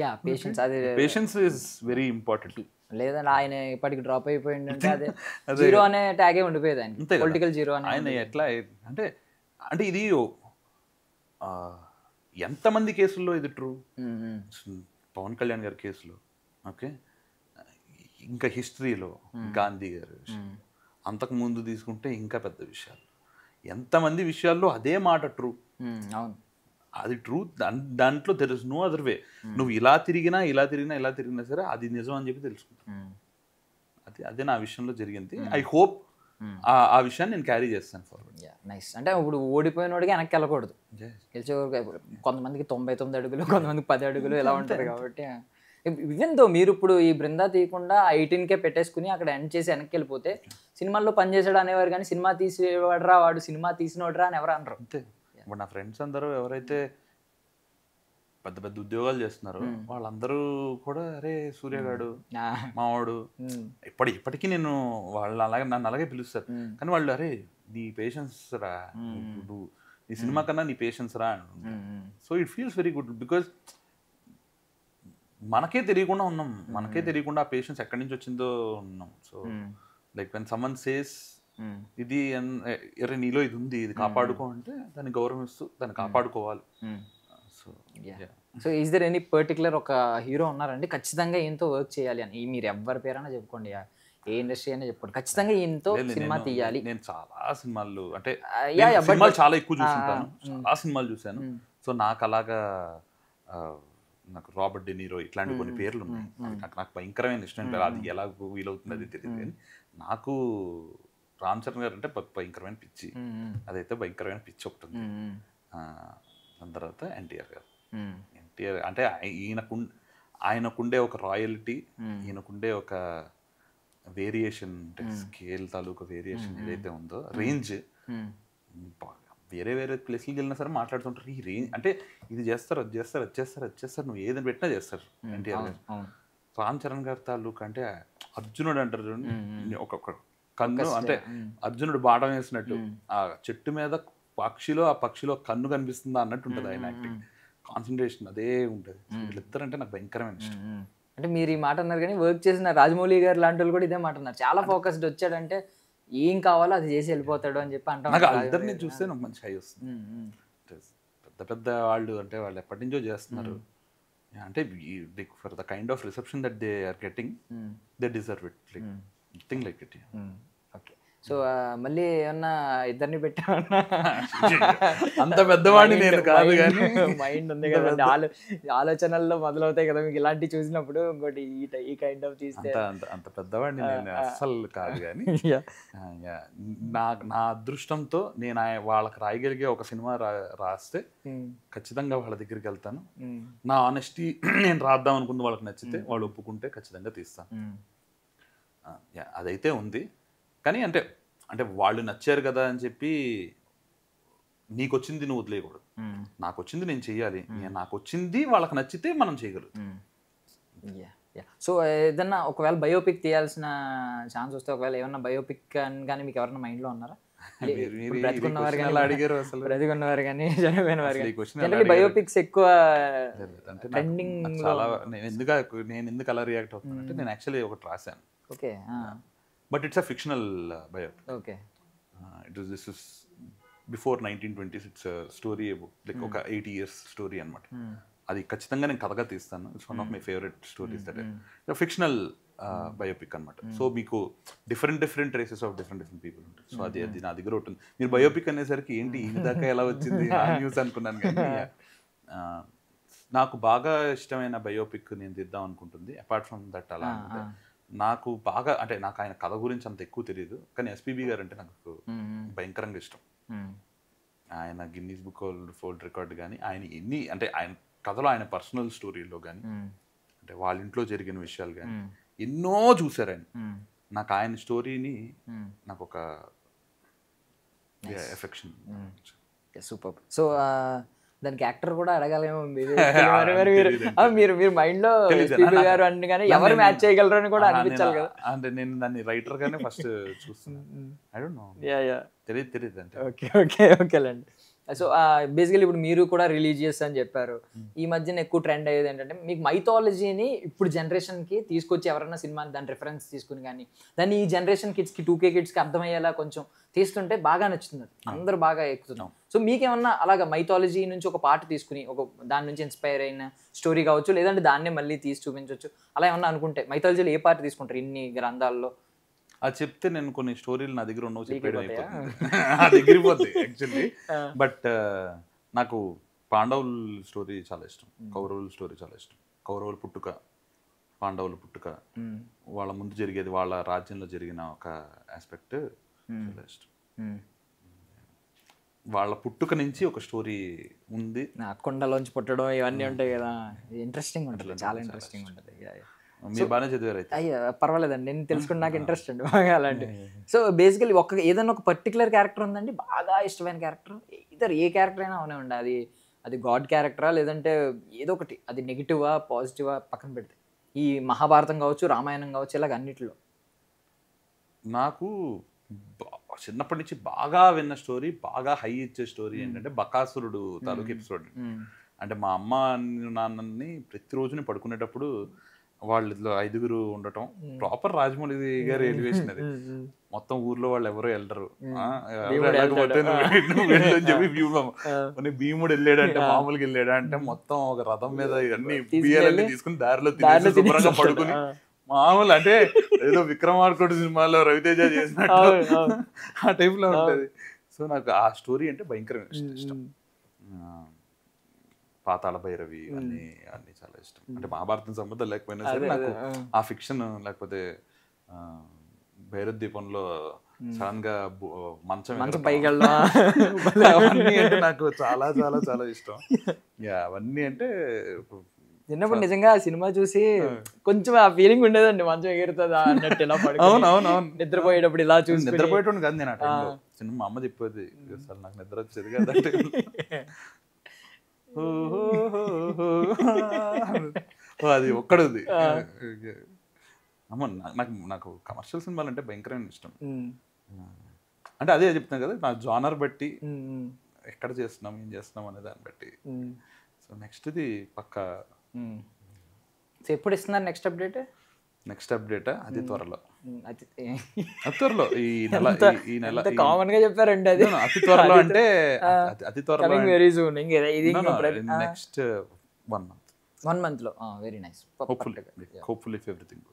యా పేషెన్స్ అదే పేషెన్స్ ఇస్ వెరీ ఇంపార్టెంట్ లేదండి ఆయన ఇప్పటికి డ్రాప్ అయిపోయింది అదే జీరో *laughs* అనే ట్యాగే ఉండిపోయేది ఆయన పొలిటికల్ జీరో అని ఆయన ఎట్లా అంటే అంటే ఇది ఎంతమంది కేసుల్లో ఇది ట్రూ పవన్ కళ్యాణ్ గారి కేసులో ఓకే ఇంకా హిస్టరీలో గాంధీ గారి విషయం అంతకు ముందు తీసుకుంటే ఇంకా పెద్ద విషయాలు ఎంతమంది విషయాల్లో అదే మాట ట్రూ అవును అది ట్రూ దాంట్లో తెలుసు నువ్వు నో అదర్ వే నువ్వు ఇలా తిరిగినా ఇలా తిరిగినా ఇలా తిరిగినా సరే అది నిజం అని చెప్పి తెలుసుకుంటా అది అదే నా విషయంలో జరిగింది ఐ హోప్ ఆ విషయాన్ని నేను క్యారీ చేస్తాను ఫార్వర్డ్ నైస్ అంటే ఇప్పుడు ఓడిపోయిన వాడికి వెనక్కి వెళ్ళకూడదు గెలిచే కొంతమందికి తొంభై తొమ్మిది అడుగులు కొంతమందికి పది అడుగులు ఇలా ఉంటారు కాబట్టి ఈవెన్ దో మీరు ఇప్పుడు ఈ బృందా తీయకుండా ఐటీన్కే పెట్టేసుకుని అక్కడ ఎండ్ చేసి వెనక్కి వెళ్ళిపోతే సినిమాల్లో పనిచేసాడు అనేవారు కానీ సినిమా తీసేవాడరా వాడు సినిమా తీసినోడరా అని ఎవరు అనరు అంతే ఇప్పుడు నా ఫ్రెండ్స్ అందరూ ఎవరైతే పెద్ద పెద్ద ఉద్యోగాలు చేస్తున్నారు hmm. వాళ్ళందరూ కూడా అరే సూర్యగాడు hmm. మావాడు hmm. ఇప్పటి ఇప్పటికీ నేను వాళ్ళు అలాగే నన్ను అలాగే పిలుస్తారు కానీ వాళ్ళు అరే నీ పేషెన్స్ రా నువ్వు నీ సినిమా కన్నా నీ పేషెన్స్ రా so it feels very good because మనకే తెలియకుండా ఉన్నాం మనకే తెలియకుండా ఆ పేషెంట్స్ ఎక్కడి నుంచి వచ్చిందో ఉన్నాం so like when someone says ఇది ఎర్ర నీలో ఇది ఉంది ఇది కాపాడుకో అంటే దాన్ని గౌరవిస్తూ దాన్ని కాపాడుకోవాలి so so is there any particular ఒక హీరో ఉన్నారండి ఖచ్చితంగా ఈయనతో వర్క్ చేయాలి అని మీరు ఎవరి పేరైనా చెప్పుకోండి ఏ ఇండస్ట్రీ అయినా చెప్పండి ఖచ్చితంగా ఈయనతో సినిమా తీయాలి నేను చాలా సినిమాలు అంటే uh, సినిమాలు చాలా ఎక్కువ చూసుకుంటాను చాలా సినిమాలు చూశాను సో నాకు అలాగా నాకు రాబర్ట్ డెనీరో ఇట్లాంటి కొన్ని పేర్లు ఉన్నాయి నాకు నాకు భయంకరమైన ఇష్టం పేరు అది ఎలా వీలవుతుంది అది తెలియదు కానీ నాకు రామ్ చరణ్ గారు అంటే భయంకరమైన పిచ్చి అదైతే భయంకరమైన పిచ్చి ఒకటి ఉంది దాని తర్వాత ఎన్టీఆర్ గారు ఎన్టీఆర్ అంటే ఈయనకు ఆయనకుండే ఒక రాయల్టీ ఈయనకుండే ఒక వేరియేషన్ అంటే స్కేల్ తాలూకా వేరియేషన్ ఏదైతే ఉందో రేంజ్ వేరే వేరే ప్లేస్లకి వెళ్ళినా సరే మాట్లాడుతుంటారు ఈ రేంజ్ అంటే ఇది చేస్తారు అది చేస్తారు అది చేస్తారు అది చేస్తారు నువ్వు ఏదైనా పెట్టినా చేస్తారు ఎన్టీఆర్ గారు రామ్ చరణ్ గారి తాలూకు అంటే అర్జునుడు అంటారు ఒక్కొక్క కన్ను అంటే అర్జునుడు బాటం వేసినట్టు ఆ చెట్టు మీద పక్షిలో ఆ పక్షిలో కన్ను కనిపిస్తుందా అన్నట్టు ఉంటుంది ఆయన యాక్టింగ్ కాన్సన్ట్రేషన్ అదే ఉంటుంది వీళ్ళిద్దరంటే నాకు భయంకరమైన ఇష్టం అంటే మీరు ఈ మాట అన్నారు కానీ వర్క్ చేసిన రాజమౌళి గారు లాంటి వాళ్ళు కూడా ఇదే మాట అన్నారు చాలా ఫోకస్డ్ వచ్చాడంటే ఏం కావాలో అది చేసి వెళ్ళిపోతాడు అని చెప్పి అంటే అందరిని చూస్తే నాకు మంచి హై వస్తుంది పెద్ద పెద్ద వాళ్ళు అంటే వాళ్ళు ఎప్పటి నుంచో చేస్తున్నారు అంటే for the kind of reception that they are getting they deserve it like thing like it so మళ్ళీ ఏమన్నా ఇద్దరిని పెట్టామన్నా అంత పెద్దవాడిని నేను కాదు కానీ మైండ్ ఉంది కదా ఆలో ఆలోచనల్లో మొదలవుతాయి కదా మీకు ఇలాంటివి చూసినప్పుడు ఇంకోటి ఈ కైండ్ ఆఫ్ చూస్తే అంత పెద్దవాడిని నేను అస్సలు కాదు కానీ *laughs* నా నా అదృష్టంతో నేను వాళ్ళకి రాయగలిగే ఒక సినిమా రాస్తే hmm. ఖచ్చితంగా వాళ్ళ దగ్గరికి వెళ్తాను hmm. నా ఆనెస్టీ *clears throat* నేను రాద్దాం అనుకుంది వాళ్ళకి నచ్చితే hmm. వాళ్ళు ఒప్పుకుంటే ఖచ్చితంగా తీస్తాను అదైతే ఉంది కానీ అంటే అంటే వాళ్ళు నచ్చారు కదా అని చెప్పి నీకు వచ్చింది నువ్వు వదిలేయకూడదు నాకు వచ్చింది నేను చెయ్యాలి నాకు వచ్చింది వాళ్ళకి నచ్చితే మనం చేయగలుగుతాం సో uh, ఏదన్నా ఒకవేళ బయోపిక్ తీయాల్సిన ఛాన్స్ వస్తే ఒకవేళ ఏమన్నా బయోపిక్ అని కానీ మీకు ఎవరన్నా మైండ్లో ఉన్నారా *laughs* కానీ వారు బయోపిక్స్ *laughs* ఎక్కువ చాలా నేను ఎందుకు నేను ఎందుకు అలా రియాక్ట్ అవుతున్నాను అంటే నేను యాక్చువల్లీ ఒకటి రాశాను okay but it's a fictional biopic okay it is this is before nineteen twenties it's story like ఒక ఎయిటీ ఇయర్స్ స్టోరీ అనమాట అది ఖచ్చితంగా నేను కథగా తీస్తాను it's one of my favourite stories that fictional biopic అనమాట సో మీకు different different races of different different people ఉంటారు సో అది hmm. అది నా దగ్గర ఉంటుంది మీరు బయోపిక్ hmm. అనేసరికి ఏంటి hmm. ఈ దాకా ఎలా వచ్చింది న్యూస్ *laughs* అనుకున్నాను కానీ *laughs* నాకు బాగా ఇష్టమైన బయోపిక్ నేను తీద్దాం అనుకుంటుంది అపార్ట్ ఫ్రమ్ దట్ అలా నాకు బాగా అంటే నాకు ఆయన కథ గురించి అంత ఎక్కువ తెలియదు కానీ ఎస్పీబి గారు అంటే నాకు భయంకరంగా ఇష్టం ఆయన గిన్నీస్ బుక్ ఫోల్డ్ రికార్డ్ కానీ ఆయన ఎన్ని అంటే ఆయన కథలో ఆయన పర్సనల్ స్టోరీలో కానీ అంటే వాళ్ళ ఇంట్లో జరిగిన విషయాలు కానీ ఎన్నో చూశారు ఆయన నాకు ఆయన స్టోరీని నాకు ఒక ఎఫెక్షన్ సూపర్ సో దానికి యాక్టర్ కూడా అడగాలేమో మీరు *laughs* మీరు మీరు మైండ్ లో గారు కానీ ఎవరు మ్యాచ్ చేయగలరు అని కూడా అనిపించాలి కదా అంటే నేను దాన్ని రైటర్ గానే ఫస్ట్ చూస్తున్నాను I don't know yeah yeah తెలియదు తెలియదు అంటే ఓకే ఓకే ఓకేలండి సో బేసికలీ ఇప్పుడు మీరు కూడా రిలీజియస్ అని చెప్పారు ఈ మధ్యన ఎక్కువ ట్రెండ్ అయ్యేది ఏంటంటే మీకు మైథాలజీని ఇప్పుడు జనరేషన్కి తీసుకొచ్చి ఎవరైనా సినిమా దాని రిఫరెన్స్ తీసుకుని కానీ దాన్ని ఈ జనరేషన్ కిడ్స్కి టూ కే కిడ్స్కి అర్థమయ్యేలా కొంచెం తీస్తుంటే బాగా నచ్చుతుంది అందరూ బాగా ఎక్కుతున్నాం సో మీకేమన్నా అలాగ మైథాలజీ నుంచి ఒక పాట తీసుకుని ఒక దాని నుంచి ఇన్స్పైర్ అయిన స్టోరీ కావచ్చు లేదంటే దాన్నే మళ్ళీ తీసి చూపించవచ్చు అలా ఏమన్నా అనుకుంటే మైథాలజీలో ఏ పాట తీసుకుంటారు ఇన్ని గ్రంథాల్లో అది చెప్తే నేను కొన్ని స్టోరీలు నా దగ్గర ఉన్నావు చెప్పేయడం అయిపోతుంది యాక్చువల్లీ బట్ నాకు పాండవుల స్టోరీ చాలా ఇష్టం కౌరవుల స్టోరీ చాలా ఇష్టం కౌరవుల పుట్టుక పాండవుల పుట్టుక వాళ్ళ ముందు జరిగేది వాళ్ళ రాజ్యంలో జరిగిన ఒక ఆస్పెక్ట్ చాలా ఇష్టం వాళ్ళ పుట్టుక నుంచి ఒక స్టోరీ ఉంది కొండలోంచి పుట్టడం ఇవన్నీ ఉంటాయి కదా ఇంట్రెస్టింగ్ ఉంటుంది చాలా ఇంట్రెస్టింగ్ ఉంటుంది మీరు అయ్యా పర్వాలేదండి నేను తెలుసుకుని నాకు ఇంట్రెస్ట్ *laughs* అండి బాగా అలాంటి సో *laughs* బేసికలీ ఒక ఏదైనా ఒక పర్టికులర్ క్యారెక్టర్ ఉందండి బాగా ఇష్టమైన క్యారెక్టర్ ఇద్దరు ఏ క్యారెక్టర్ అయినా అవునే ఉండే అది అది గాడ్ క్యారెక్టరా లేదంటే ఏదో ఒకటి అది నెగిటివా పాజిటివా పక్కన పెడితే ఈ మహాభారతం కావచ్చు రామాయణం కావచ్చు ఇలాగ అన్నిటిలో నాకు చిన్నప్పటి నుంచి బాగా విన్న స్టోరీ బాగా హై ఇచ్చే స్టోరీ hmm. ఏంటంటే బకాసురుడు తాలూకు ఎపిసోడ్ hmm. hmm. అంటే మా అమ్మ నాన్నని ప్రతిరోజుని పడుకునేటప్పుడు వాళ్ళలో ఐదుగురు ఉండటం ప్రాపర్ రాజమౌళి గారి ఎలివేషన్ అది మొత్తం ఊర్లో వాళ్ళు ఎవరు వెళ్ళరు చెప్పి భీముడు వెళ్ళాడు వెళ్ళాడంటే మామూలుగా వెళ్ళాడా అంటే మొత్తం ఒక రథం మీద ఇవన్నీ బియ్యాలన్నీ తీసుకుని దారిలో తినేసి శుభ్రంగా పడుకుని మామూలు అంటే ఏదో విక్రమార్కుడు సినిమాలో రవితేజ చేసినట్టు ఆ టైప్ లో ఉంటది సో నాకు ఆ స్టోరీ అంటే భయంకరమైన ఇష్టం పాతాళ భైరవి అన్ని అన్ని చాలా ఇష్టం అంటే మహాభారతం సంబంధం లేకపోయినా సరే నాకు ఆ ఫిక్షన్ లేకపోతే భైరవ దీపంలో సడన్ గా మంచం మంచం *laughs* అవన్నీ అంటే నాకు చాలా చాలా చాలా ఇష్టం యా అవన్నీ అంటే చిన్నప్పుడు నిజంగా ఆ సినిమా చూసి కొంచెం ఆ ఫీలింగ్ ఉండేదండి మంచం ఎగురుతుందా అన్నట్టు ఇలా అవునవునవును నిద్రపోయేటప్పుడు ఇలా చూసి నిద్రపోయేటప్పుడు కాదు నేను సినిమా అమ్మ చెప్పేది నాకు నిద్ర వచ్చేది కదా *laughs* అది ఒక్కడది అమ్మ నాకు నాకు కమర్షియల్ సినిమాలు అంటే భయంకరమైన ఇష్టం అంటే అదే చెప్తాను కదా నా జానర్ బట్టి ఎక్కడ చేస్తున్నాం ఏం చేస్తున్నాం అనే దాన్ని బట్టి సో నెక్స్ట్ది పక్క ఎప్పుడు ఇస్తున్నారు నెక్స్ట్ అప్డేట్ నెక్స్ట్ అప్డేట్ అది త్వరలో అతి త్వరలో ఈ నెల ఈ నెల కామన్ గా చెప్పారండి అది అతి త్వరలో అంటే అతి త్వరలో వెరీ సూన్ ఇది next one month one month లో very nice hopefully hopefully everything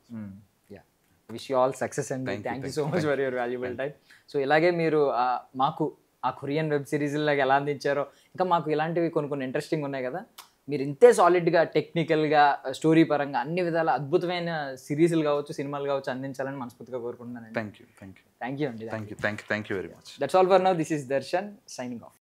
wish you all success and thank you so much for your valuable time so ఇలాగే మీరు మాకు ఆ కొరియన్ వెబ్ సిరీస్ లాగా ఎలా అందించారో ఇంకా మాకు ఇలాంటివి కొన్ని కొన్ని ఇంట్రెస్టింగ్ ఉన్నాయి కదా మీరు ఇంతే సాలిడ్గా టెక్నికల్గా స్టోరీ పరంగా అన్ని విధాల అద్భుతమైన సిరీస్లు కావచ్చు సినిమాలు కావచ్చు అందించాలని మనస్ఫూర్తిగా కోరుకుంటున్నాను thank you thank you thank you అండి thank you thank you thank you very much that's all for now this is Darshan signing of